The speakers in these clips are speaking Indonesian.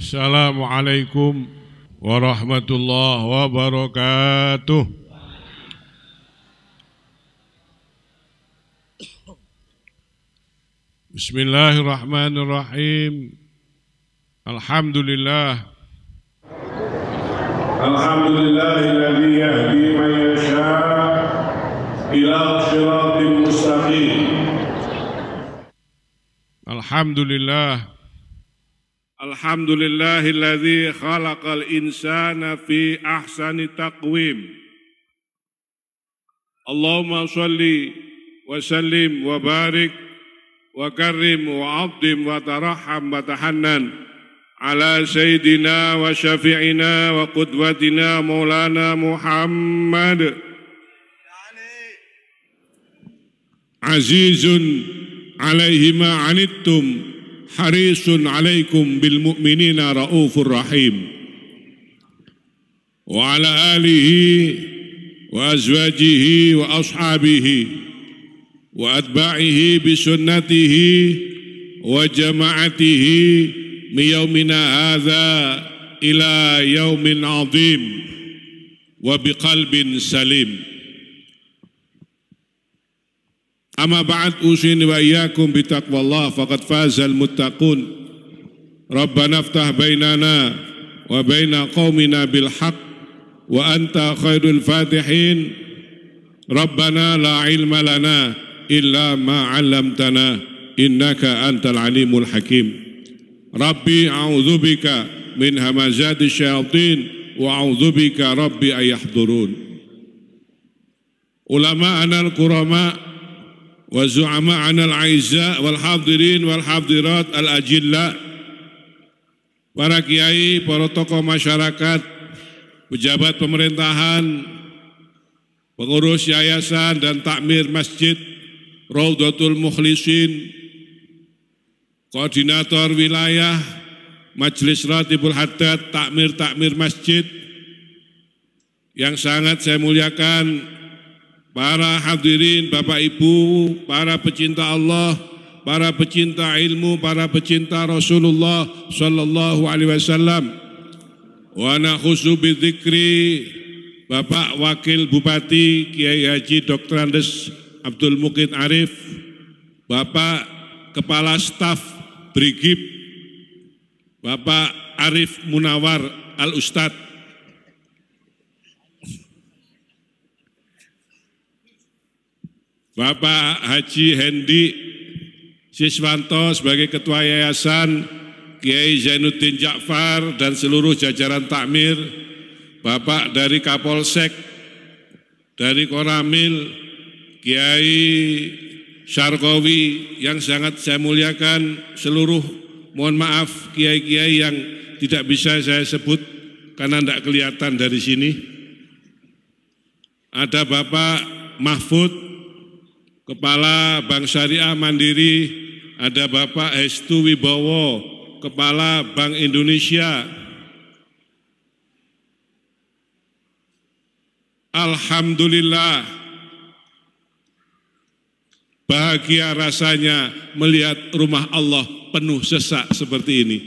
Assalamualaikum warahmatullahi wabarakatuh. Bismillahirrahmanirrahim. Alhamdulillah. Alhamdulillahilladzi yahdi man yasha ila siratin mustaqim. Alhamdulillah Alhamdulillahilladzi khalaqal insana fi ahsani taqwim. Allahumma salli wa sallim wa barik wa karrim wa abdim wa tarahham wa tahannan ala sayyidina wa syafi'ina wa qudwatina maulana Muhammad Azizun alaihi ma anittum حريص عليكم بالمؤمنين رؤوف رحيم وعلى آله وأزواجه وأصحابه وأتباعه بسنته وجماعته من يومنا هذا إلى يوم عظيم وبقلب سليم أما بعد أوصيني وإياكم بتقوى الله فقد فاز المتقون ربنا افتح بيننا وبين قومنا بالحق وأنت خير الفاتحين ربنا لا علم لنا إلا ما علمتنا إنك أنت العليم الحكيم ربي أعوذ بك من همزات الشياطين وأعوذ بك ربي أن يحضرون علماءنا الكرماء وزعماءنا العزاء والحاضرين والحاضرات الأجلاء para kiai, para tokoh masyarakat, pejabat pemerintahan, pengurus yayasan dan takmir masjid Raudatul Mukhlisin, koordinator wilayah Majelis Ratibul Haddad Takmir-Takmir Masjid yang sangat saya muliakan para hadirin, Bapak Ibu, para pecinta Allah, para pecinta ilmu, para pecinta Rasulullah sallallahu alaihi wasallam. Wa ana Bapak Wakil Bupati Kiai Haji Dr. Andes Abdul Mukit Arif, Bapak Kepala Staf Brigip Bapak Arif Munawar Al Ustadz Bapak Haji Hendi Siswanto sebagai Ketua Yayasan Kiai Zainuddin Ja'far dan seluruh jajaran takmir, Bapak dari Kapolsek, dari Koramil, Kiai Sarkowi yang sangat saya muliakan, seluruh mohon maaf kiai-kiai yang tidak bisa saya sebut karena tidak kelihatan dari sini. Ada Bapak Mahfud Kepala Bank Syariah Mandiri ada Bapak Hestu Wibowo, Kepala Bank Indonesia. Alhamdulillah, bahagia rasanya melihat rumah Allah penuh sesak seperti ini.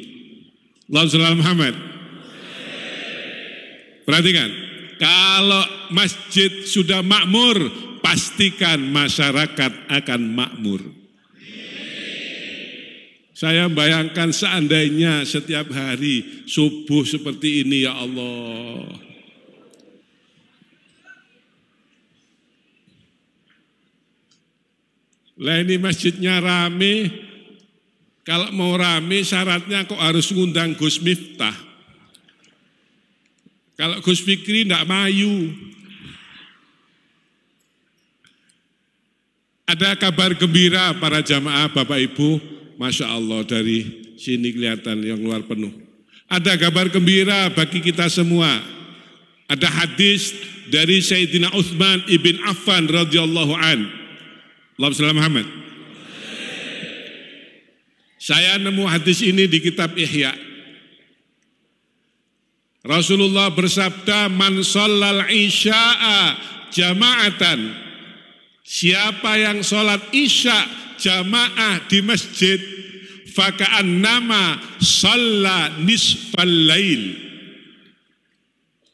Allahumma Muhammad. Perhatikan, kalau masjid sudah makmur, pastikan masyarakat akan makmur. Saya bayangkan seandainya setiap hari subuh seperti ini ya Allah. Lah ini masjidnya rame. Kalau mau rame syaratnya kok harus ngundang Gus Miftah. Kalau Gus Fikri tidak mayu. Ada kabar gembira para jamaah Bapak Ibu, Masya Allah dari sini kelihatan yang luar penuh. Ada kabar gembira bagi kita semua. Ada hadis dari Sayyidina Uthman ibn Affan radhiyallahu an. Allahumma Muhammad. Saya nemu hadis ini di kitab Ihya. Rasulullah bersabda, "Man shallal isya'a jama'atan Siapa yang sholat isya jamaah di masjid fakaan nama sholat nisfal lail.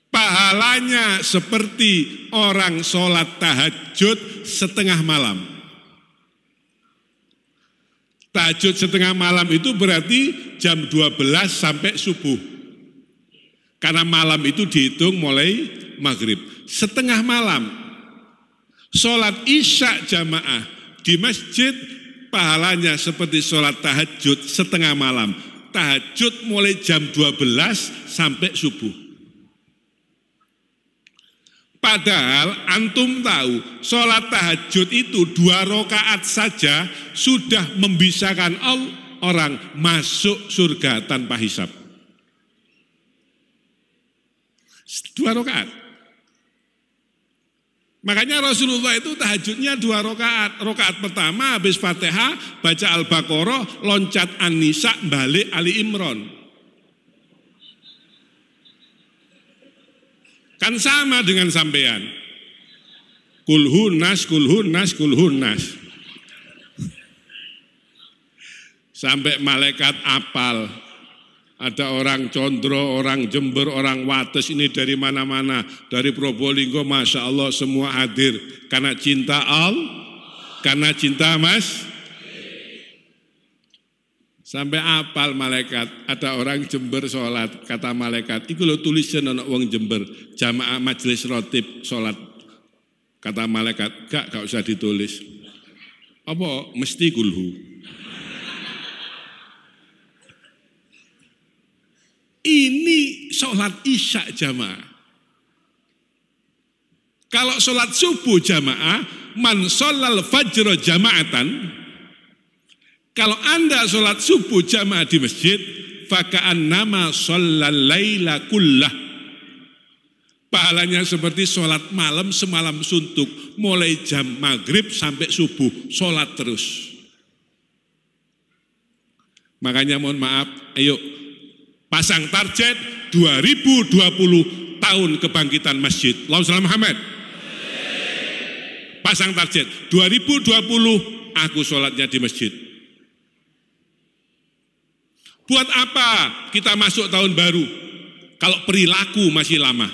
Pahalanya seperti orang sholat tahajud setengah malam. Tahajud setengah malam itu berarti jam 12 sampai subuh. Karena malam itu dihitung mulai maghrib. Setengah malam Sholat isya jamaah di masjid pahalanya seperti sholat tahajud setengah malam. Tahajud mulai jam 12 sampai subuh. Padahal antum tahu sholat tahajud itu dua rakaat saja sudah membisakan orang masuk surga tanpa hisap. Dua rakaat. Makanya Rasulullah itu tahajudnya dua rokaat. Rokaat pertama habis Fatihah, baca Al-Baqarah, loncat An-Nisa, balik Ali Imran. Kan sama dengan sampean. kulhunas kulhunas kulhunas Sampai malaikat apal, ada orang Condro, orang Jember, orang Wates ini dari mana-mana. Dari Probolinggo, Masya Allah semua hadir. Karena cinta Al, karena cinta Mas. Sampai apal malaikat, ada orang Jember sholat, kata malaikat. Iku lo tulisnya anak uang Jember, jamaah majelis rotib sholat. Kata malaikat, gak, gak usah ditulis. Apa? Mesti kulhu. Ini sholat isya jamaah. Kalau sholat subuh jamaah, man sholal fajro jamaatan, kalau anda sholat subuh jamaah di masjid, fakaan nama sholal laila kullah. Pahalanya seperti sholat malam semalam suntuk, mulai jam maghrib sampai subuh, sholat terus. Makanya mohon maaf, ayo Pasang target 2020 tahun kebangkitan masjid. Allahumma Muhammad. Pasang target 2020 aku sholatnya di masjid. Buat apa kita masuk tahun baru kalau perilaku masih lama?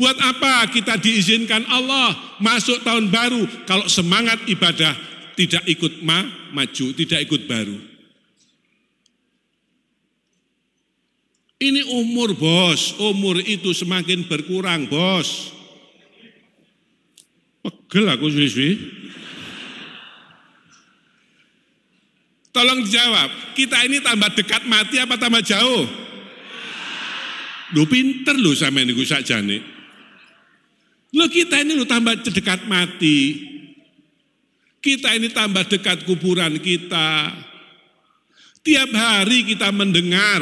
Buat apa kita diizinkan Allah masuk tahun baru kalau semangat ibadah tidak ikut ma, maju, tidak ikut baru? Ini umur bos, umur itu semakin berkurang bos. Pegel aku suwi-suwi. Tolong jawab, kita ini tambah dekat mati apa tambah jauh? Lu pinter lu sama ini sak jane. Lu kita ini lu tambah dekat mati. Kita ini tambah dekat kuburan kita. Tiap hari kita mendengar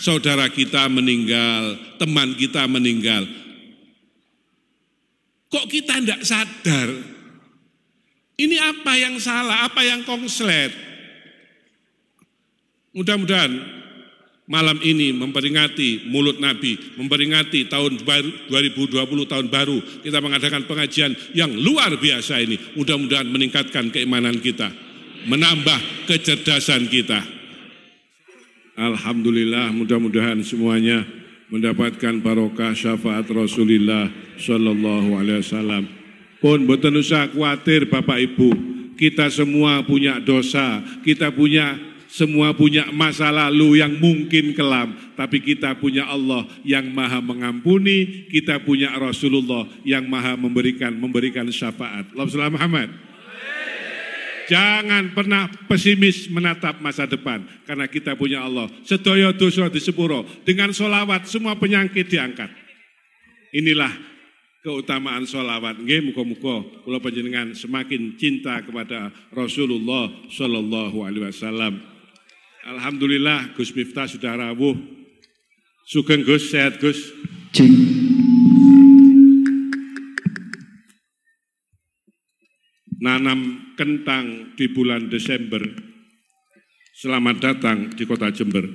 saudara kita meninggal, teman kita meninggal. Kok kita tidak sadar? Ini apa yang salah, apa yang kongslet? Mudah-mudahan malam ini memperingati mulut Nabi, memperingati tahun baru 2020 tahun baru. Kita mengadakan pengajian yang luar biasa ini. Mudah-mudahan meningkatkan keimanan kita, menambah kecerdasan kita. Alhamdulillah mudah-mudahan semuanya mendapatkan barokah syafaat Rasulullah Shallallahu Alaihi Wasallam. Pun betul usah khawatir Bapak Ibu, kita semua punya dosa, kita punya semua punya masa lalu yang mungkin kelam, tapi kita punya Allah yang maha mengampuni, kita punya Rasulullah yang maha memberikan memberikan syafaat. Allahumma Muhammad. Jangan pernah pesimis menatap masa depan. Karena kita punya Allah. Sedoyo dosa di sepuro. Dengan solawat semua penyakit diangkat. Inilah keutamaan solawat. Nggih muka-muka kula panjenengan semakin cinta kepada Rasulullah Shallallahu Alaihi Wasallam. Alhamdulillah Gus Miftah sudah rawuh. Sugeng Gus, sehat Gus. Cing. nanam kentang di bulan Desember. Selamat datang di kota Jember.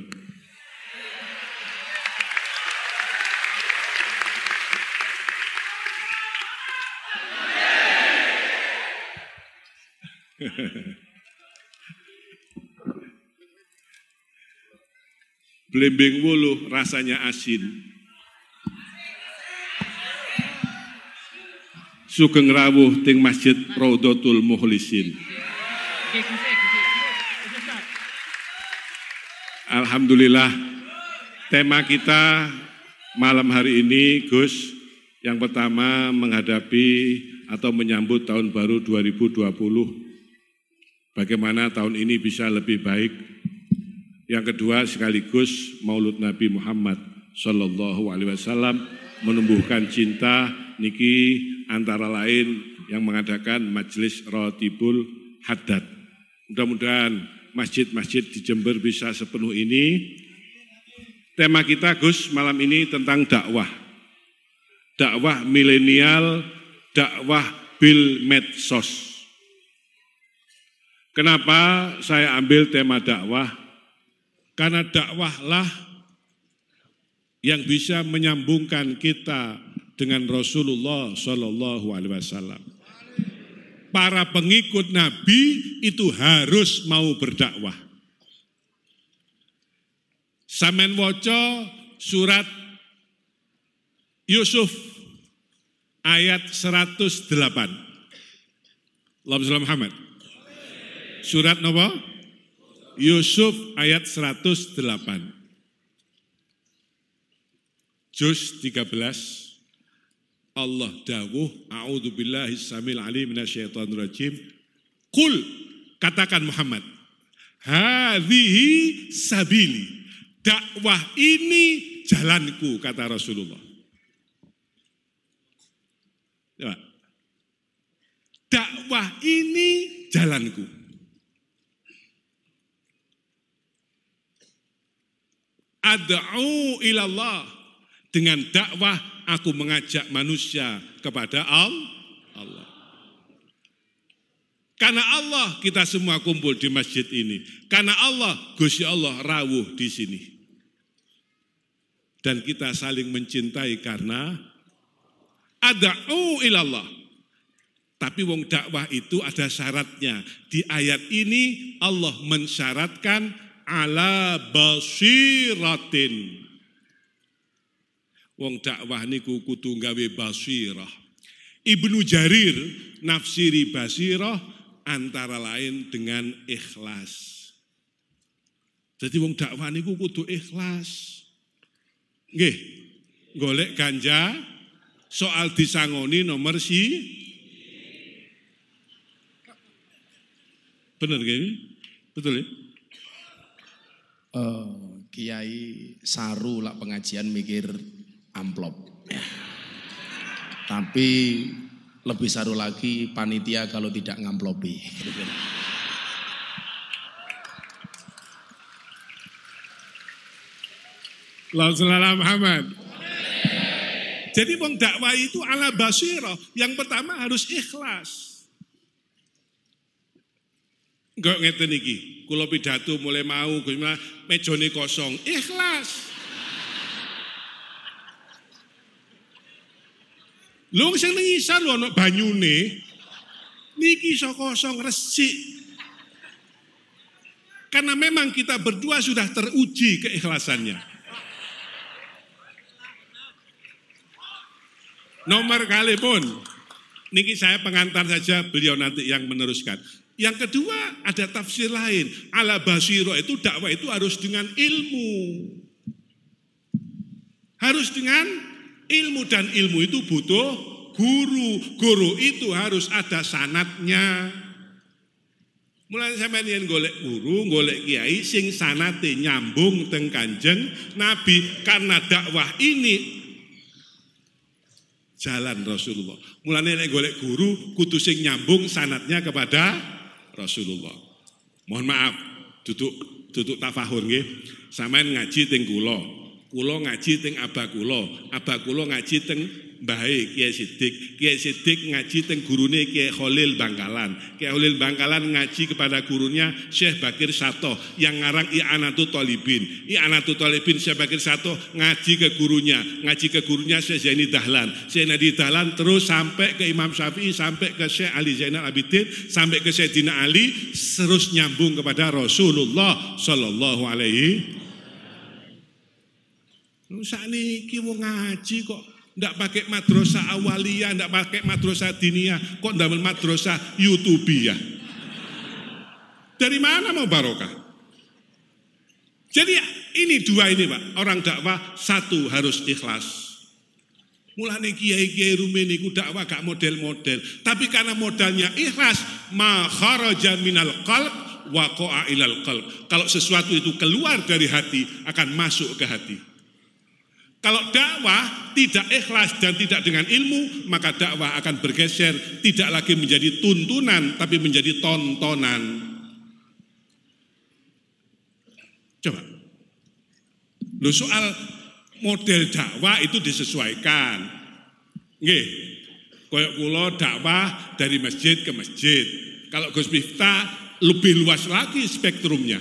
Blimbing wulu rasanya asin, sugeng rawuh ting Masjid Raudatul Muhlisin. Alhamdulillah tema kita malam hari ini Gus yang pertama menghadapi atau menyambut tahun baru 2020. Bagaimana tahun ini bisa lebih baik? Yang kedua sekaligus Maulud Nabi Muhammad Shallallahu Alaihi Wasallam menumbuhkan cinta niki antara lain yang mengadakan majelis Rotibul Haddad. Mudah-mudahan masjid-masjid di Jember bisa sepenuh ini. Tema kita Gus malam ini tentang dakwah. Dakwah milenial, dakwah bil medsos. Kenapa saya ambil tema dakwah? Karena dakwahlah yang bisa menyambungkan kita dengan Rasulullah Shallallahu Alaihi Wasallam. Para pengikut Nabi itu harus mau berdakwah. Samen woco surat Yusuf ayat 108. Allahumma Muhammad. Surat nopo? Yusuf ayat 108. Juz 13 Allah dawuh a'udzubillahi samil alim minasyaitonir rajim. Kul katakan Muhammad. Hadhihi sabili. Dakwah ini jalanku kata Rasulullah. Dakwah ini jalanku. Ad'u ilallah dengan dakwah aku mengajak manusia kepada Allah. Karena Allah kita semua kumpul di masjid ini. Karena Allah, Gusti Allah rawuh di sini. Dan kita saling mencintai karena oh ilallah. Tapi wong dakwah itu ada syaratnya. Di ayat ini Allah mensyaratkan ala basiratin. Wong dakwah niku kudu gawe basirah. Ibnu Jarir nafsiri basirah antara lain dengan ikhlas. Jadi wong dakwah niku kudu ikhlas. Nggih, golek ganja soal disangoni nomor si Bener gak ini? Betul ya? Uh, kiai saru lah pengajian mikir amplop. Ya. Tapi lebih seru lagi panitia kalau tidak ngamplopi. Rasulullah Muhammad. Jadi wong dakwah itu ala basiro. Yang pertama harus ikhlas. Enggak ngerti niki. Kulo pidato mulai mau mejone kosong. Ikhlas. Lho sing ning isor lho ana banyune. Niki iso kosong resik. Karena memang kita berdua sudah teruji keikhlasannya. Nomor kali pun, niki saya pengantar saja beliau nanti yang meneruskan. Yang kedua ada tafsir lain. Ala basiro itu dakwah itu harus dengan ilmu. Harus dengan Ilmu dan ilmu itu butuh guru. Guru itu harus ada sanatnya. Mulai saya yen golek guru, golek kiai sing sanate nyambung teng Kanjeng Nabi karena dakwah ini jalan Rasulullah. mulai nek golek guru kudu sing nyambung sanatnya kepada Rasulullah. Mohon maaf, duduk duduk tafahur nggih. Sampeyan ngaji tenggulo kulo ngaji teng abah kulo, abah kulo ngaji teng baik, Kiai Sidik, Kiai Sidik ngaji teng gurune Kiai Khalil Bangkalan. Kiai Khalil Bangkalan ngaji kepada gurunya Syekh Bakir Sato yang ngarang I'anatu I I'anatu Tolibin Syekh Bakir Sato ngaji ke gurunya, ngaji ke gurunya Syekh Zaini Dahlan. Syekh Zaini Dahlan terus sampai ke Imam Syafi'i, sampai ke Syekh Ali Zainal Abidin, sampai ke Dina Ali, terus nyambung kepada Rasulullah Shallallahu alaihi Sakniki wong ngaji kok ndak pakai madrasah awalia, ndak pakai madrasah dinia, kok ndamel madrasah YouTube ya. Dari mana mau barokah? Jadi ini dua ini Pak, orang dakwah satu harus ikhlas. Mulane kiai-kiai rumeni ku dakwah gak model-model, tapi karena modalnya ikhlas, maka roja minal qalb wa ilal qalb. Kalau sesuatu itu keluar dari hati akan masuk ke hati. Kalau dakwah tidak ikhlas dan tidak dengan ilmu, maka dakwah akan bergeser tidak lagi menjadi tuntunan tapi menjadi tontonan. Coba. lu soal model dakwah itu disesuaikan. Nggih. koyok kula dakwah dari masjid ke masjid. Kalau Gus Miftah lebih luas lagi spektrumnya.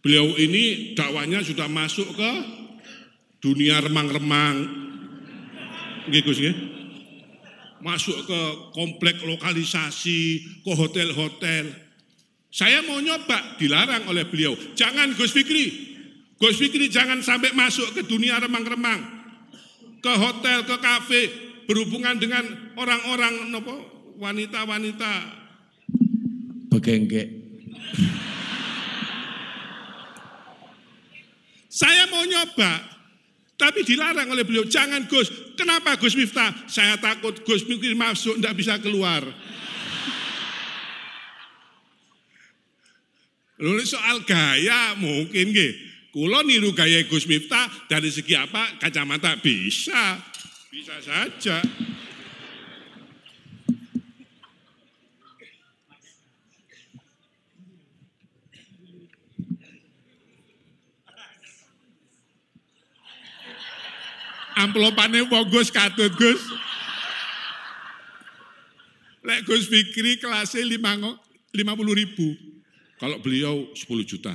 Beliau ini dakwahnya sudah masuk ke dunia remang-remang. gitu sih Masuk ke komplek lokalisasi, ke hotel-hotel. Saya mau nyoba, dilarang oleh beliau. Jangan Gus Fikri. Gus Fikri jangan sampai masuk ke dunia remang-remang. Ke hotel, ke kafe, berhubungan dengan orang-orang nopo wanita-wanita begengke. Saya mau nyoba, tapi dilarang oleh beliau, jangan Gus. Kenapa Gus Miftah? Saya takut Gus Miftah masuk, tidak bisa keluar. Lalu soal gaya mungkin nggih. Kulo niru gaya Gus Miftah dari segi apa? Kacamata bisa. Bisa saja. Amplopane bagus Gus katut Gus. Lek Gus Fikri kelasnya lima, lima puluh ribu. Kalau beliau sepuluh juta.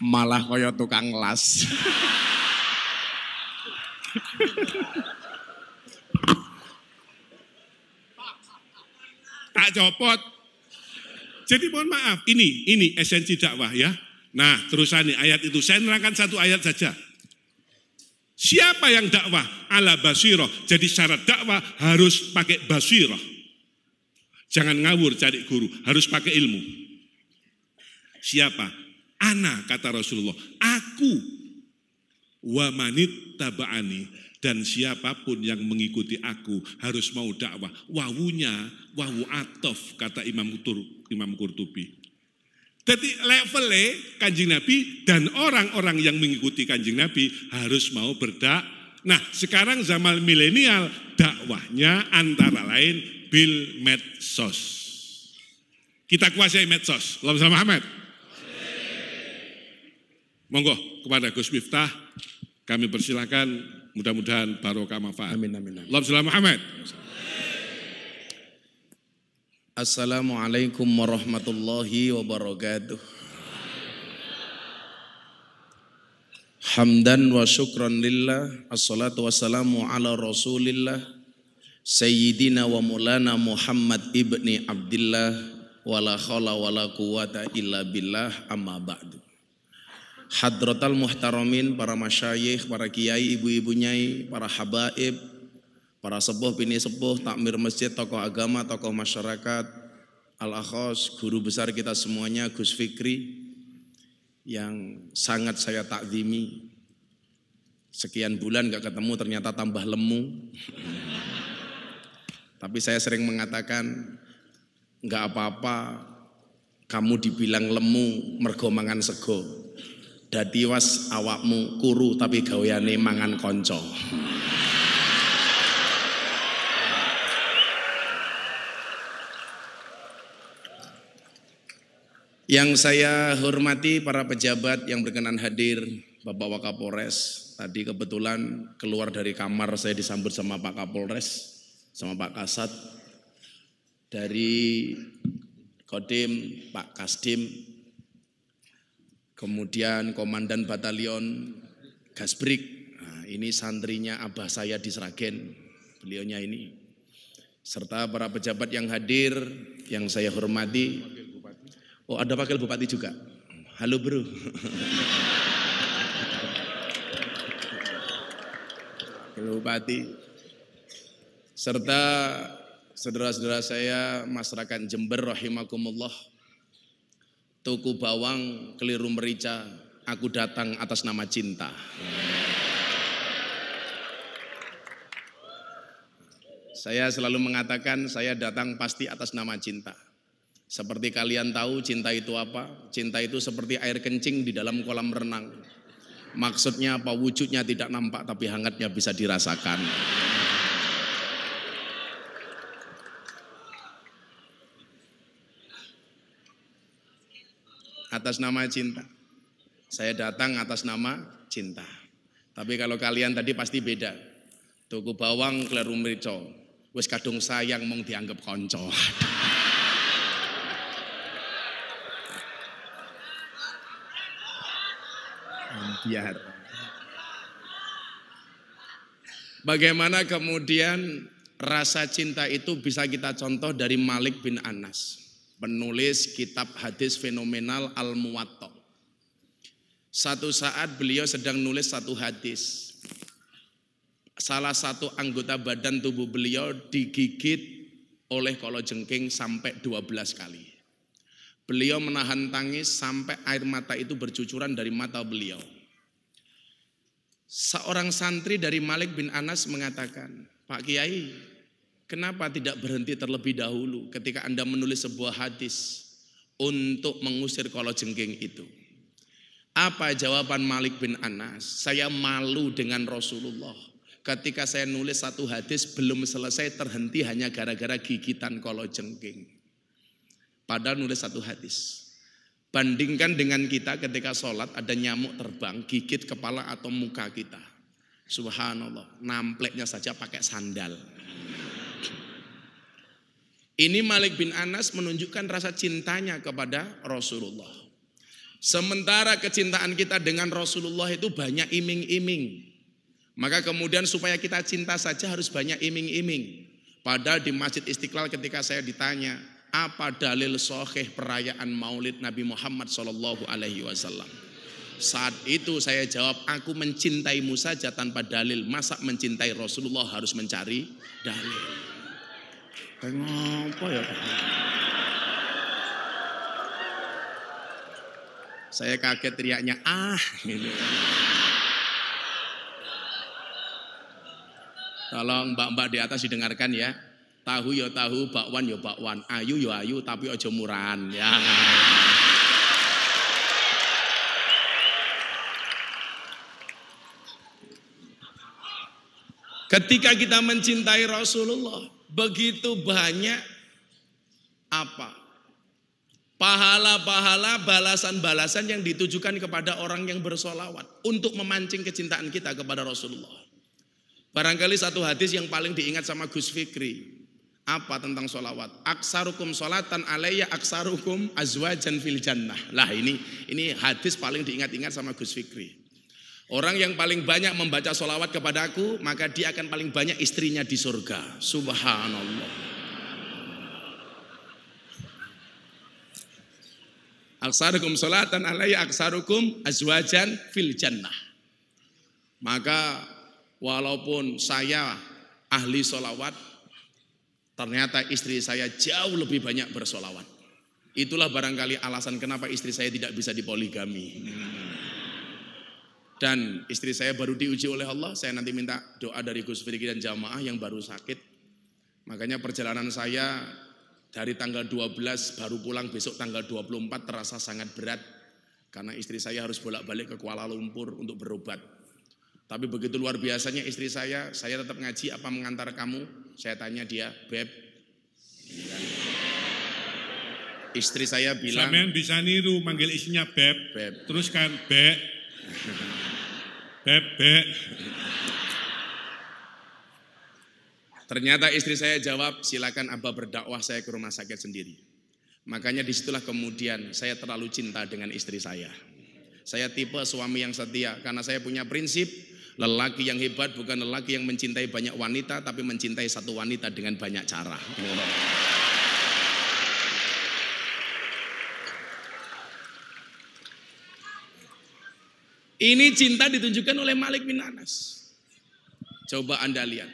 Malah koyo tukang las. tak copot. Jadi mohon maaf, ini ini esensi dakwah ya. Nah, terusan nih ayat itu saya nerangkan satu ayat saja. Siapa yang dakwah ala basiroh. Jadi syarat dakwah harus pakai basiroh. Jangan ngawur cari guru, harus pakai ilmu. Siapa? Ana kata Rasulullah. Aku wa manit taba'ani dan siapapun yang mengikuti aku harus mau dakwah. Wawunya, wawu atof, kata Imam, Kutur, Imam Kurtubi. Jadi levelnya kanjeng Nabi dan orang-orang yang mengikuti kanjeng Nabi harus mau berdak. Nah sekarang zaman milenial dakwahnya antara lain Bill medsos. Kita kuasai medsos. sama Muhammad. Monggo kepada Gus Miftah kami persilahkan Mudah-mudahan barokah manfaat. Amin amin. amin. Allah Muhammad. Assalamualaikum warahmatullahi wabarakatuh. Hamdan wa syukran lillah. Assalatu wassalamu ala rasulillah. Sayyidina wa mulana Muhammad ibni Abdullah. Wala khala wala quwata illa billah amma ba'du. Hadrotal Muhtaromin, para masyayikh, para kiai, ibu-ibu nyai, para habaib, para sepuh, bini sepuh, takmir masjid, tokoh agama, tokoh masyarakat, al-akhos, guru besar kita semuanya, Gus Fikri, yang sangat saya takzimi. Sekian bulan gak ketemu ternyata tambah lemu. Tapi saya sering mengatakan, gak apa-apa kamu dibilang lemu mergomangan sego. Dadi was awakmu kuru tapi gaweane mangan konco. Yang saya hormati para pejabat yang berkenan hadir, Bapak Wakapolres, tadi kebetulan keluar dari kamar saya disambut sama Pak Kapolres, sama Pak Kasat, dari Kodim, Pak Kasdim, kemudian komandan batalion Gasbrik. Nah, ini santrinya abah saya di Sragen, beliaunya ini. Serta para pejabat yang hadir, yang saya hormati. Oh ada wakil bupati juga. Halo bro. wakil bupati. Serta saudara-saudara saya masyarakat Jember rahimakumullah Tuku bawang, keliru merica, aku datang atas nama cinta. Saya selalu mengatakan saya datang pasti atas nama cinta. Seperti kalian tahu cinta itu apa? Cinta itu seperti air kencing di dalam kolam renang. Maksudnya apa? Wujudnya tidak nampak tapi hangatnya bisa dirasakan. atas nama cinta. Saya datang atas nama cinta. Tapi kalau kalian tadi pasti beda. Tuku bawang kleru merico. Wis kadung sayang mong dianggap konco. Biar. Bagaimana kemudian rasa cinta itu bisa kita contoh dari Malik bin Anas penulis kitab hadis fenomenal Al-Muwatta. Satu saat beliau sedang nulis satu hadis. Salah satu anggota badan tubuh beliau digigit oleh jengking sampai 12 kali. Beliau menahan tangis sampai air mata itu bercucuran dari mata beliau. Seorang santri dari Malik bin Anas mengatakan, Pak Kiai, Kenapa tidak berhenti terlebih dahulu ketika Anda menulis sebuah hadis untuk mengusir kalau jengking itu? Apa jawaban Malik bin Anas? Saya malu dengan Rasulullah. Ketika saya nulis satu hadis belum selesai terhenti hanya gara-gara gigitan kalau jengking. Padahal nulis satu hadis. Bandingkan dengan kita ketika sholat ada nyamuk terbang gigit kepala atau muka kita. Subhanallah, nampleknya saja pakai sandal. Ini Malik bin Anas menunjukkan rasa cintanya kepada Rasulullah. Sementara kecintaan kita dengan Rasulullah itu banyak iming-iming. Maka kemudian supaya kita cinta saja harus banyak iming-iming. Padahal di Masjid Istiqlal ketika saya ditanya, apa dalil soheh perayaan maulid Nabi Muhammad Shallallahu Alaihi Wasallam? Saat itu saya jawab, aku mencintaimu saja tanpa dalil. Masa mencintai Rasulullah harus mencari dalil. Kenapa ya? Saya kaget teriaknya, ah. Gitu. Tolong mbak-mbak di atas didengarkan ya. Tahu ya tahu, bakwan ya bakwan, ayu ya ayu, tapi ojo murahan. Ya. Ketika kita mencintai Rasulullah, begitu banyak apa? Pahala-pahala, balasan-balasan yang ditujukan kepada orang yang bersolawat untuk memancing kecintaan kita kepada Rasulullah. Barangkali satu hadis yang paling diingat sama Gus Fikri apa tentang solawat? Aksarukum solatan alaiya aksarukum azwa fil jannah. Lah ini ini hadis paling diingat-ingat sama Gus Fikri. Orang yang paling banyak membaca solawat kepada aku, maka dia akan paling banyak istrinya di surga. Subhanallah. Aksarukum solatan alaiya aksarukum azwajan fil jannah. Maka walaupun saya ahli solawat, ternyata istri saya jauh lebih banyak bersolawat. Itulah barangkali alasan kenapa istri saya tidak bisa dipoligami. Hmm. Dan istri saya baru diuji oleh Allah, saya nanti minta doa dari Gus Firki dan jamaah yang baru sakit. Makanya perjalanan saya dari tanggal 12 baru pulang besok tanggal 24 terasa sangat berat. Karena istri saya harus bolak-balik ke Kuala Lumpur untuk berobat. Tapi begitu luar biasanya istri saya, saya tetap ngaji apa mengantar kamu? Saya tanya dia, Beb. Istri saya bilang. Samen bisa niru manggil isinya Beb. Beb. Terus Beb. bebek. Ternyata istri saya jawab, silakan Abah berdakwah saya ke rumah sakit sendiri. Makanya disitulah kemudian saya terlalu cinta dengan istri saya. Saya tipe suami yang setia karena saya punya prinsip lelaki yang hebat bukan lelaki yang mencintai banyak wanita tapi mencintai satu wanita dengan banyak cara. Ini cinta ditunjukkan oleh Malik bin Anas. Coba Anda lihat.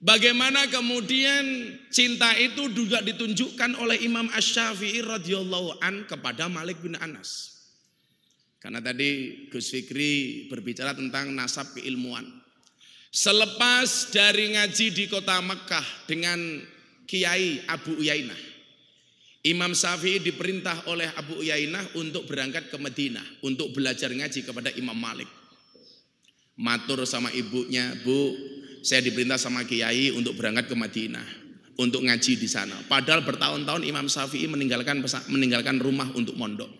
Bagaimana kemudian cinta itu juga ditunjukkan oleh Imam Ash-Syafi'i radhiyallahu an kepada Malik bin Anas. Karena tadi Gus Fikri berbicara tentang nasab keilmuan. Selepas dari ngaji di kota Mekkah dengan Kiai Abu Uyainah. Imam Syafi'i diperintah oleh Abu Uyainah untuk berangkat ke Madinah untuk belajar ngaji kepada Imam Malik. Matur sama ibunya, "Bu, saya diperintah sama kiai untuk berangkat ke Madinah untuk ngaji di sana." Padahal bertahun-tahun Imam Syafi'i meninggalkan meninggalkan rumah untuk mondok.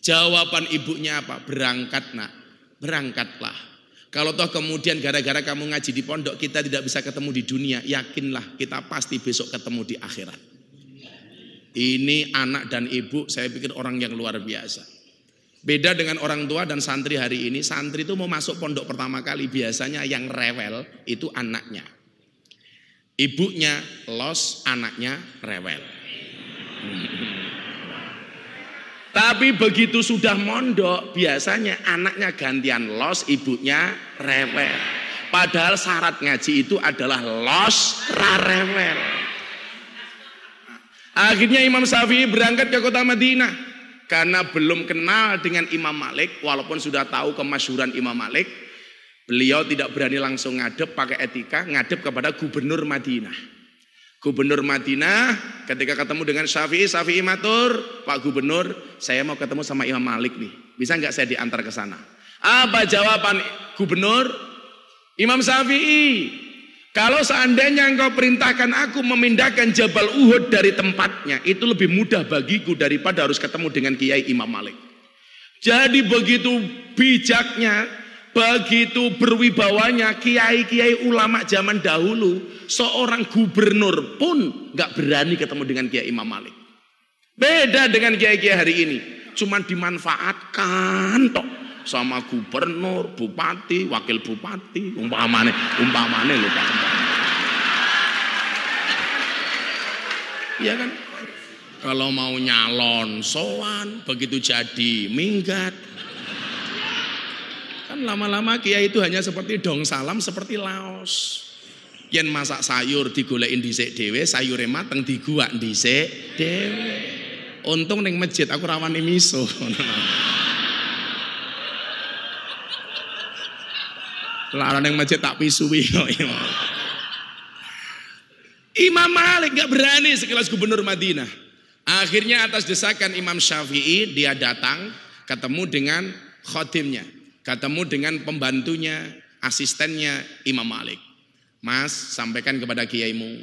Jawaban ibunya apa? "Berangkat, Nak. Berangkatlah." Kalau toh kemudian gara-gara kamu ngaji di pondok kita tidak bisa ketemu di dunia, yakinlah kita pasti besok ketemu di akhirat. Ini anak dan ibu saya pikir orang yang luar biasa. Beda dengan orang tua dan santri hari ini, santri itu mau masuk pondok pertama kali biasanya yang rewel itu anaknya. Ibunya los, anaknya rewel. Tapi begitu sudah mondok, biasanya anaknya gantian los, ibunya rewel. Padahal syarat ngaji itu adalah los rarewel. Akhirnya Imam Syafi'i berangkat ke kota Madinah. Karena belum kenal dengan Imam Malik, walaupun sudah tahu kemasyuran Imam Malik, beliau tidak berani langsung ngadep pakai etika, ngadep kepada gubernur Madinah. Gubernur Madinah ketika ketemu dengan Syafi'i, Syafi'i matur, Pak Gubernur, saya mau ketemu sama Imam Malik nih. Bisa nggak saya diantar ke sana? Apa jawaban Gubernur? Imam Syafi'i, kalau seandainya engkau perintahkan aku memindahkan Jabal Uhud dari tempatnya, itu lebih mudah bagiku daripada harus ketemu dengan Kiai Imam Malik. Jadi begitu bijaknya, begitu berwibawanya kiai-kiai ulama zaman dahulu, seorang gubernur pun nggak berani ketemu dengan Kiai Imam Malik. Beda dengan kiai-kiai hari ini, cuman dimanfaatkan toh sama gubernur, bupati, wakil bupati, umpamane, umpamane lho Pak. Iya kan? Kalau mau nyalon soan, begitu jadi minggat. Kan lama-lama Kia itu hanya seperti dong salam seperti Laos. yang masak sayur digolekin dhisik dhewe, sayure mateng diguak dhisik dhewe. Untung neng masjid aku rawan miso. Lara yang masjid tak pisui kok. Iya. Imam Malik nggak berani sekelas gubernur Madinah. Akhirnya atas desakan Imam Syafi'i dia datang ketemu dengan khotimnya, ketemu dengan pembantunya, asistennya Imam Malik. Mas, sampaikan kepada kiaimu,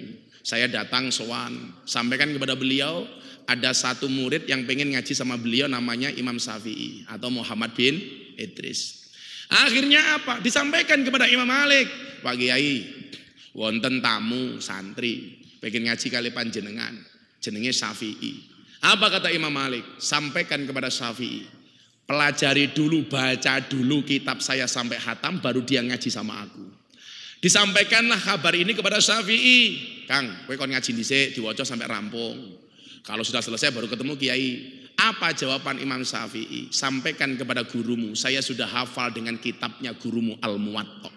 saya datang sowan, sampaikan kepada beliau ada satu murid yang pengen ngaji sama beliau namanya Imam Syafi'i atau Muhammad bin Idris. Akhirnya apa? Disampaikan kepada Imam Malik. Pak Kiai, wonten tamu santri pengen ngaji kali panjenengan. Jenenge Syafi'i. Apa kata Imam Malik? Sampaikan kepada Syafi'i. Pelajari dulu, baca dulu kitab saya sampai hatam, baru dia ngaji sama aku. Disampaikanlah kabar ini kepada Syafi'i. Kang, kowe kon ngaji dhisik, diwaca sampai rampung. Kalau sudah selesai baru ketemu kiai. Apa jawaban Imam Syafi'i? Sampaikan kepada gurumu, saya sudah hafal dengan kitabnya gurumu Al-Muwatta.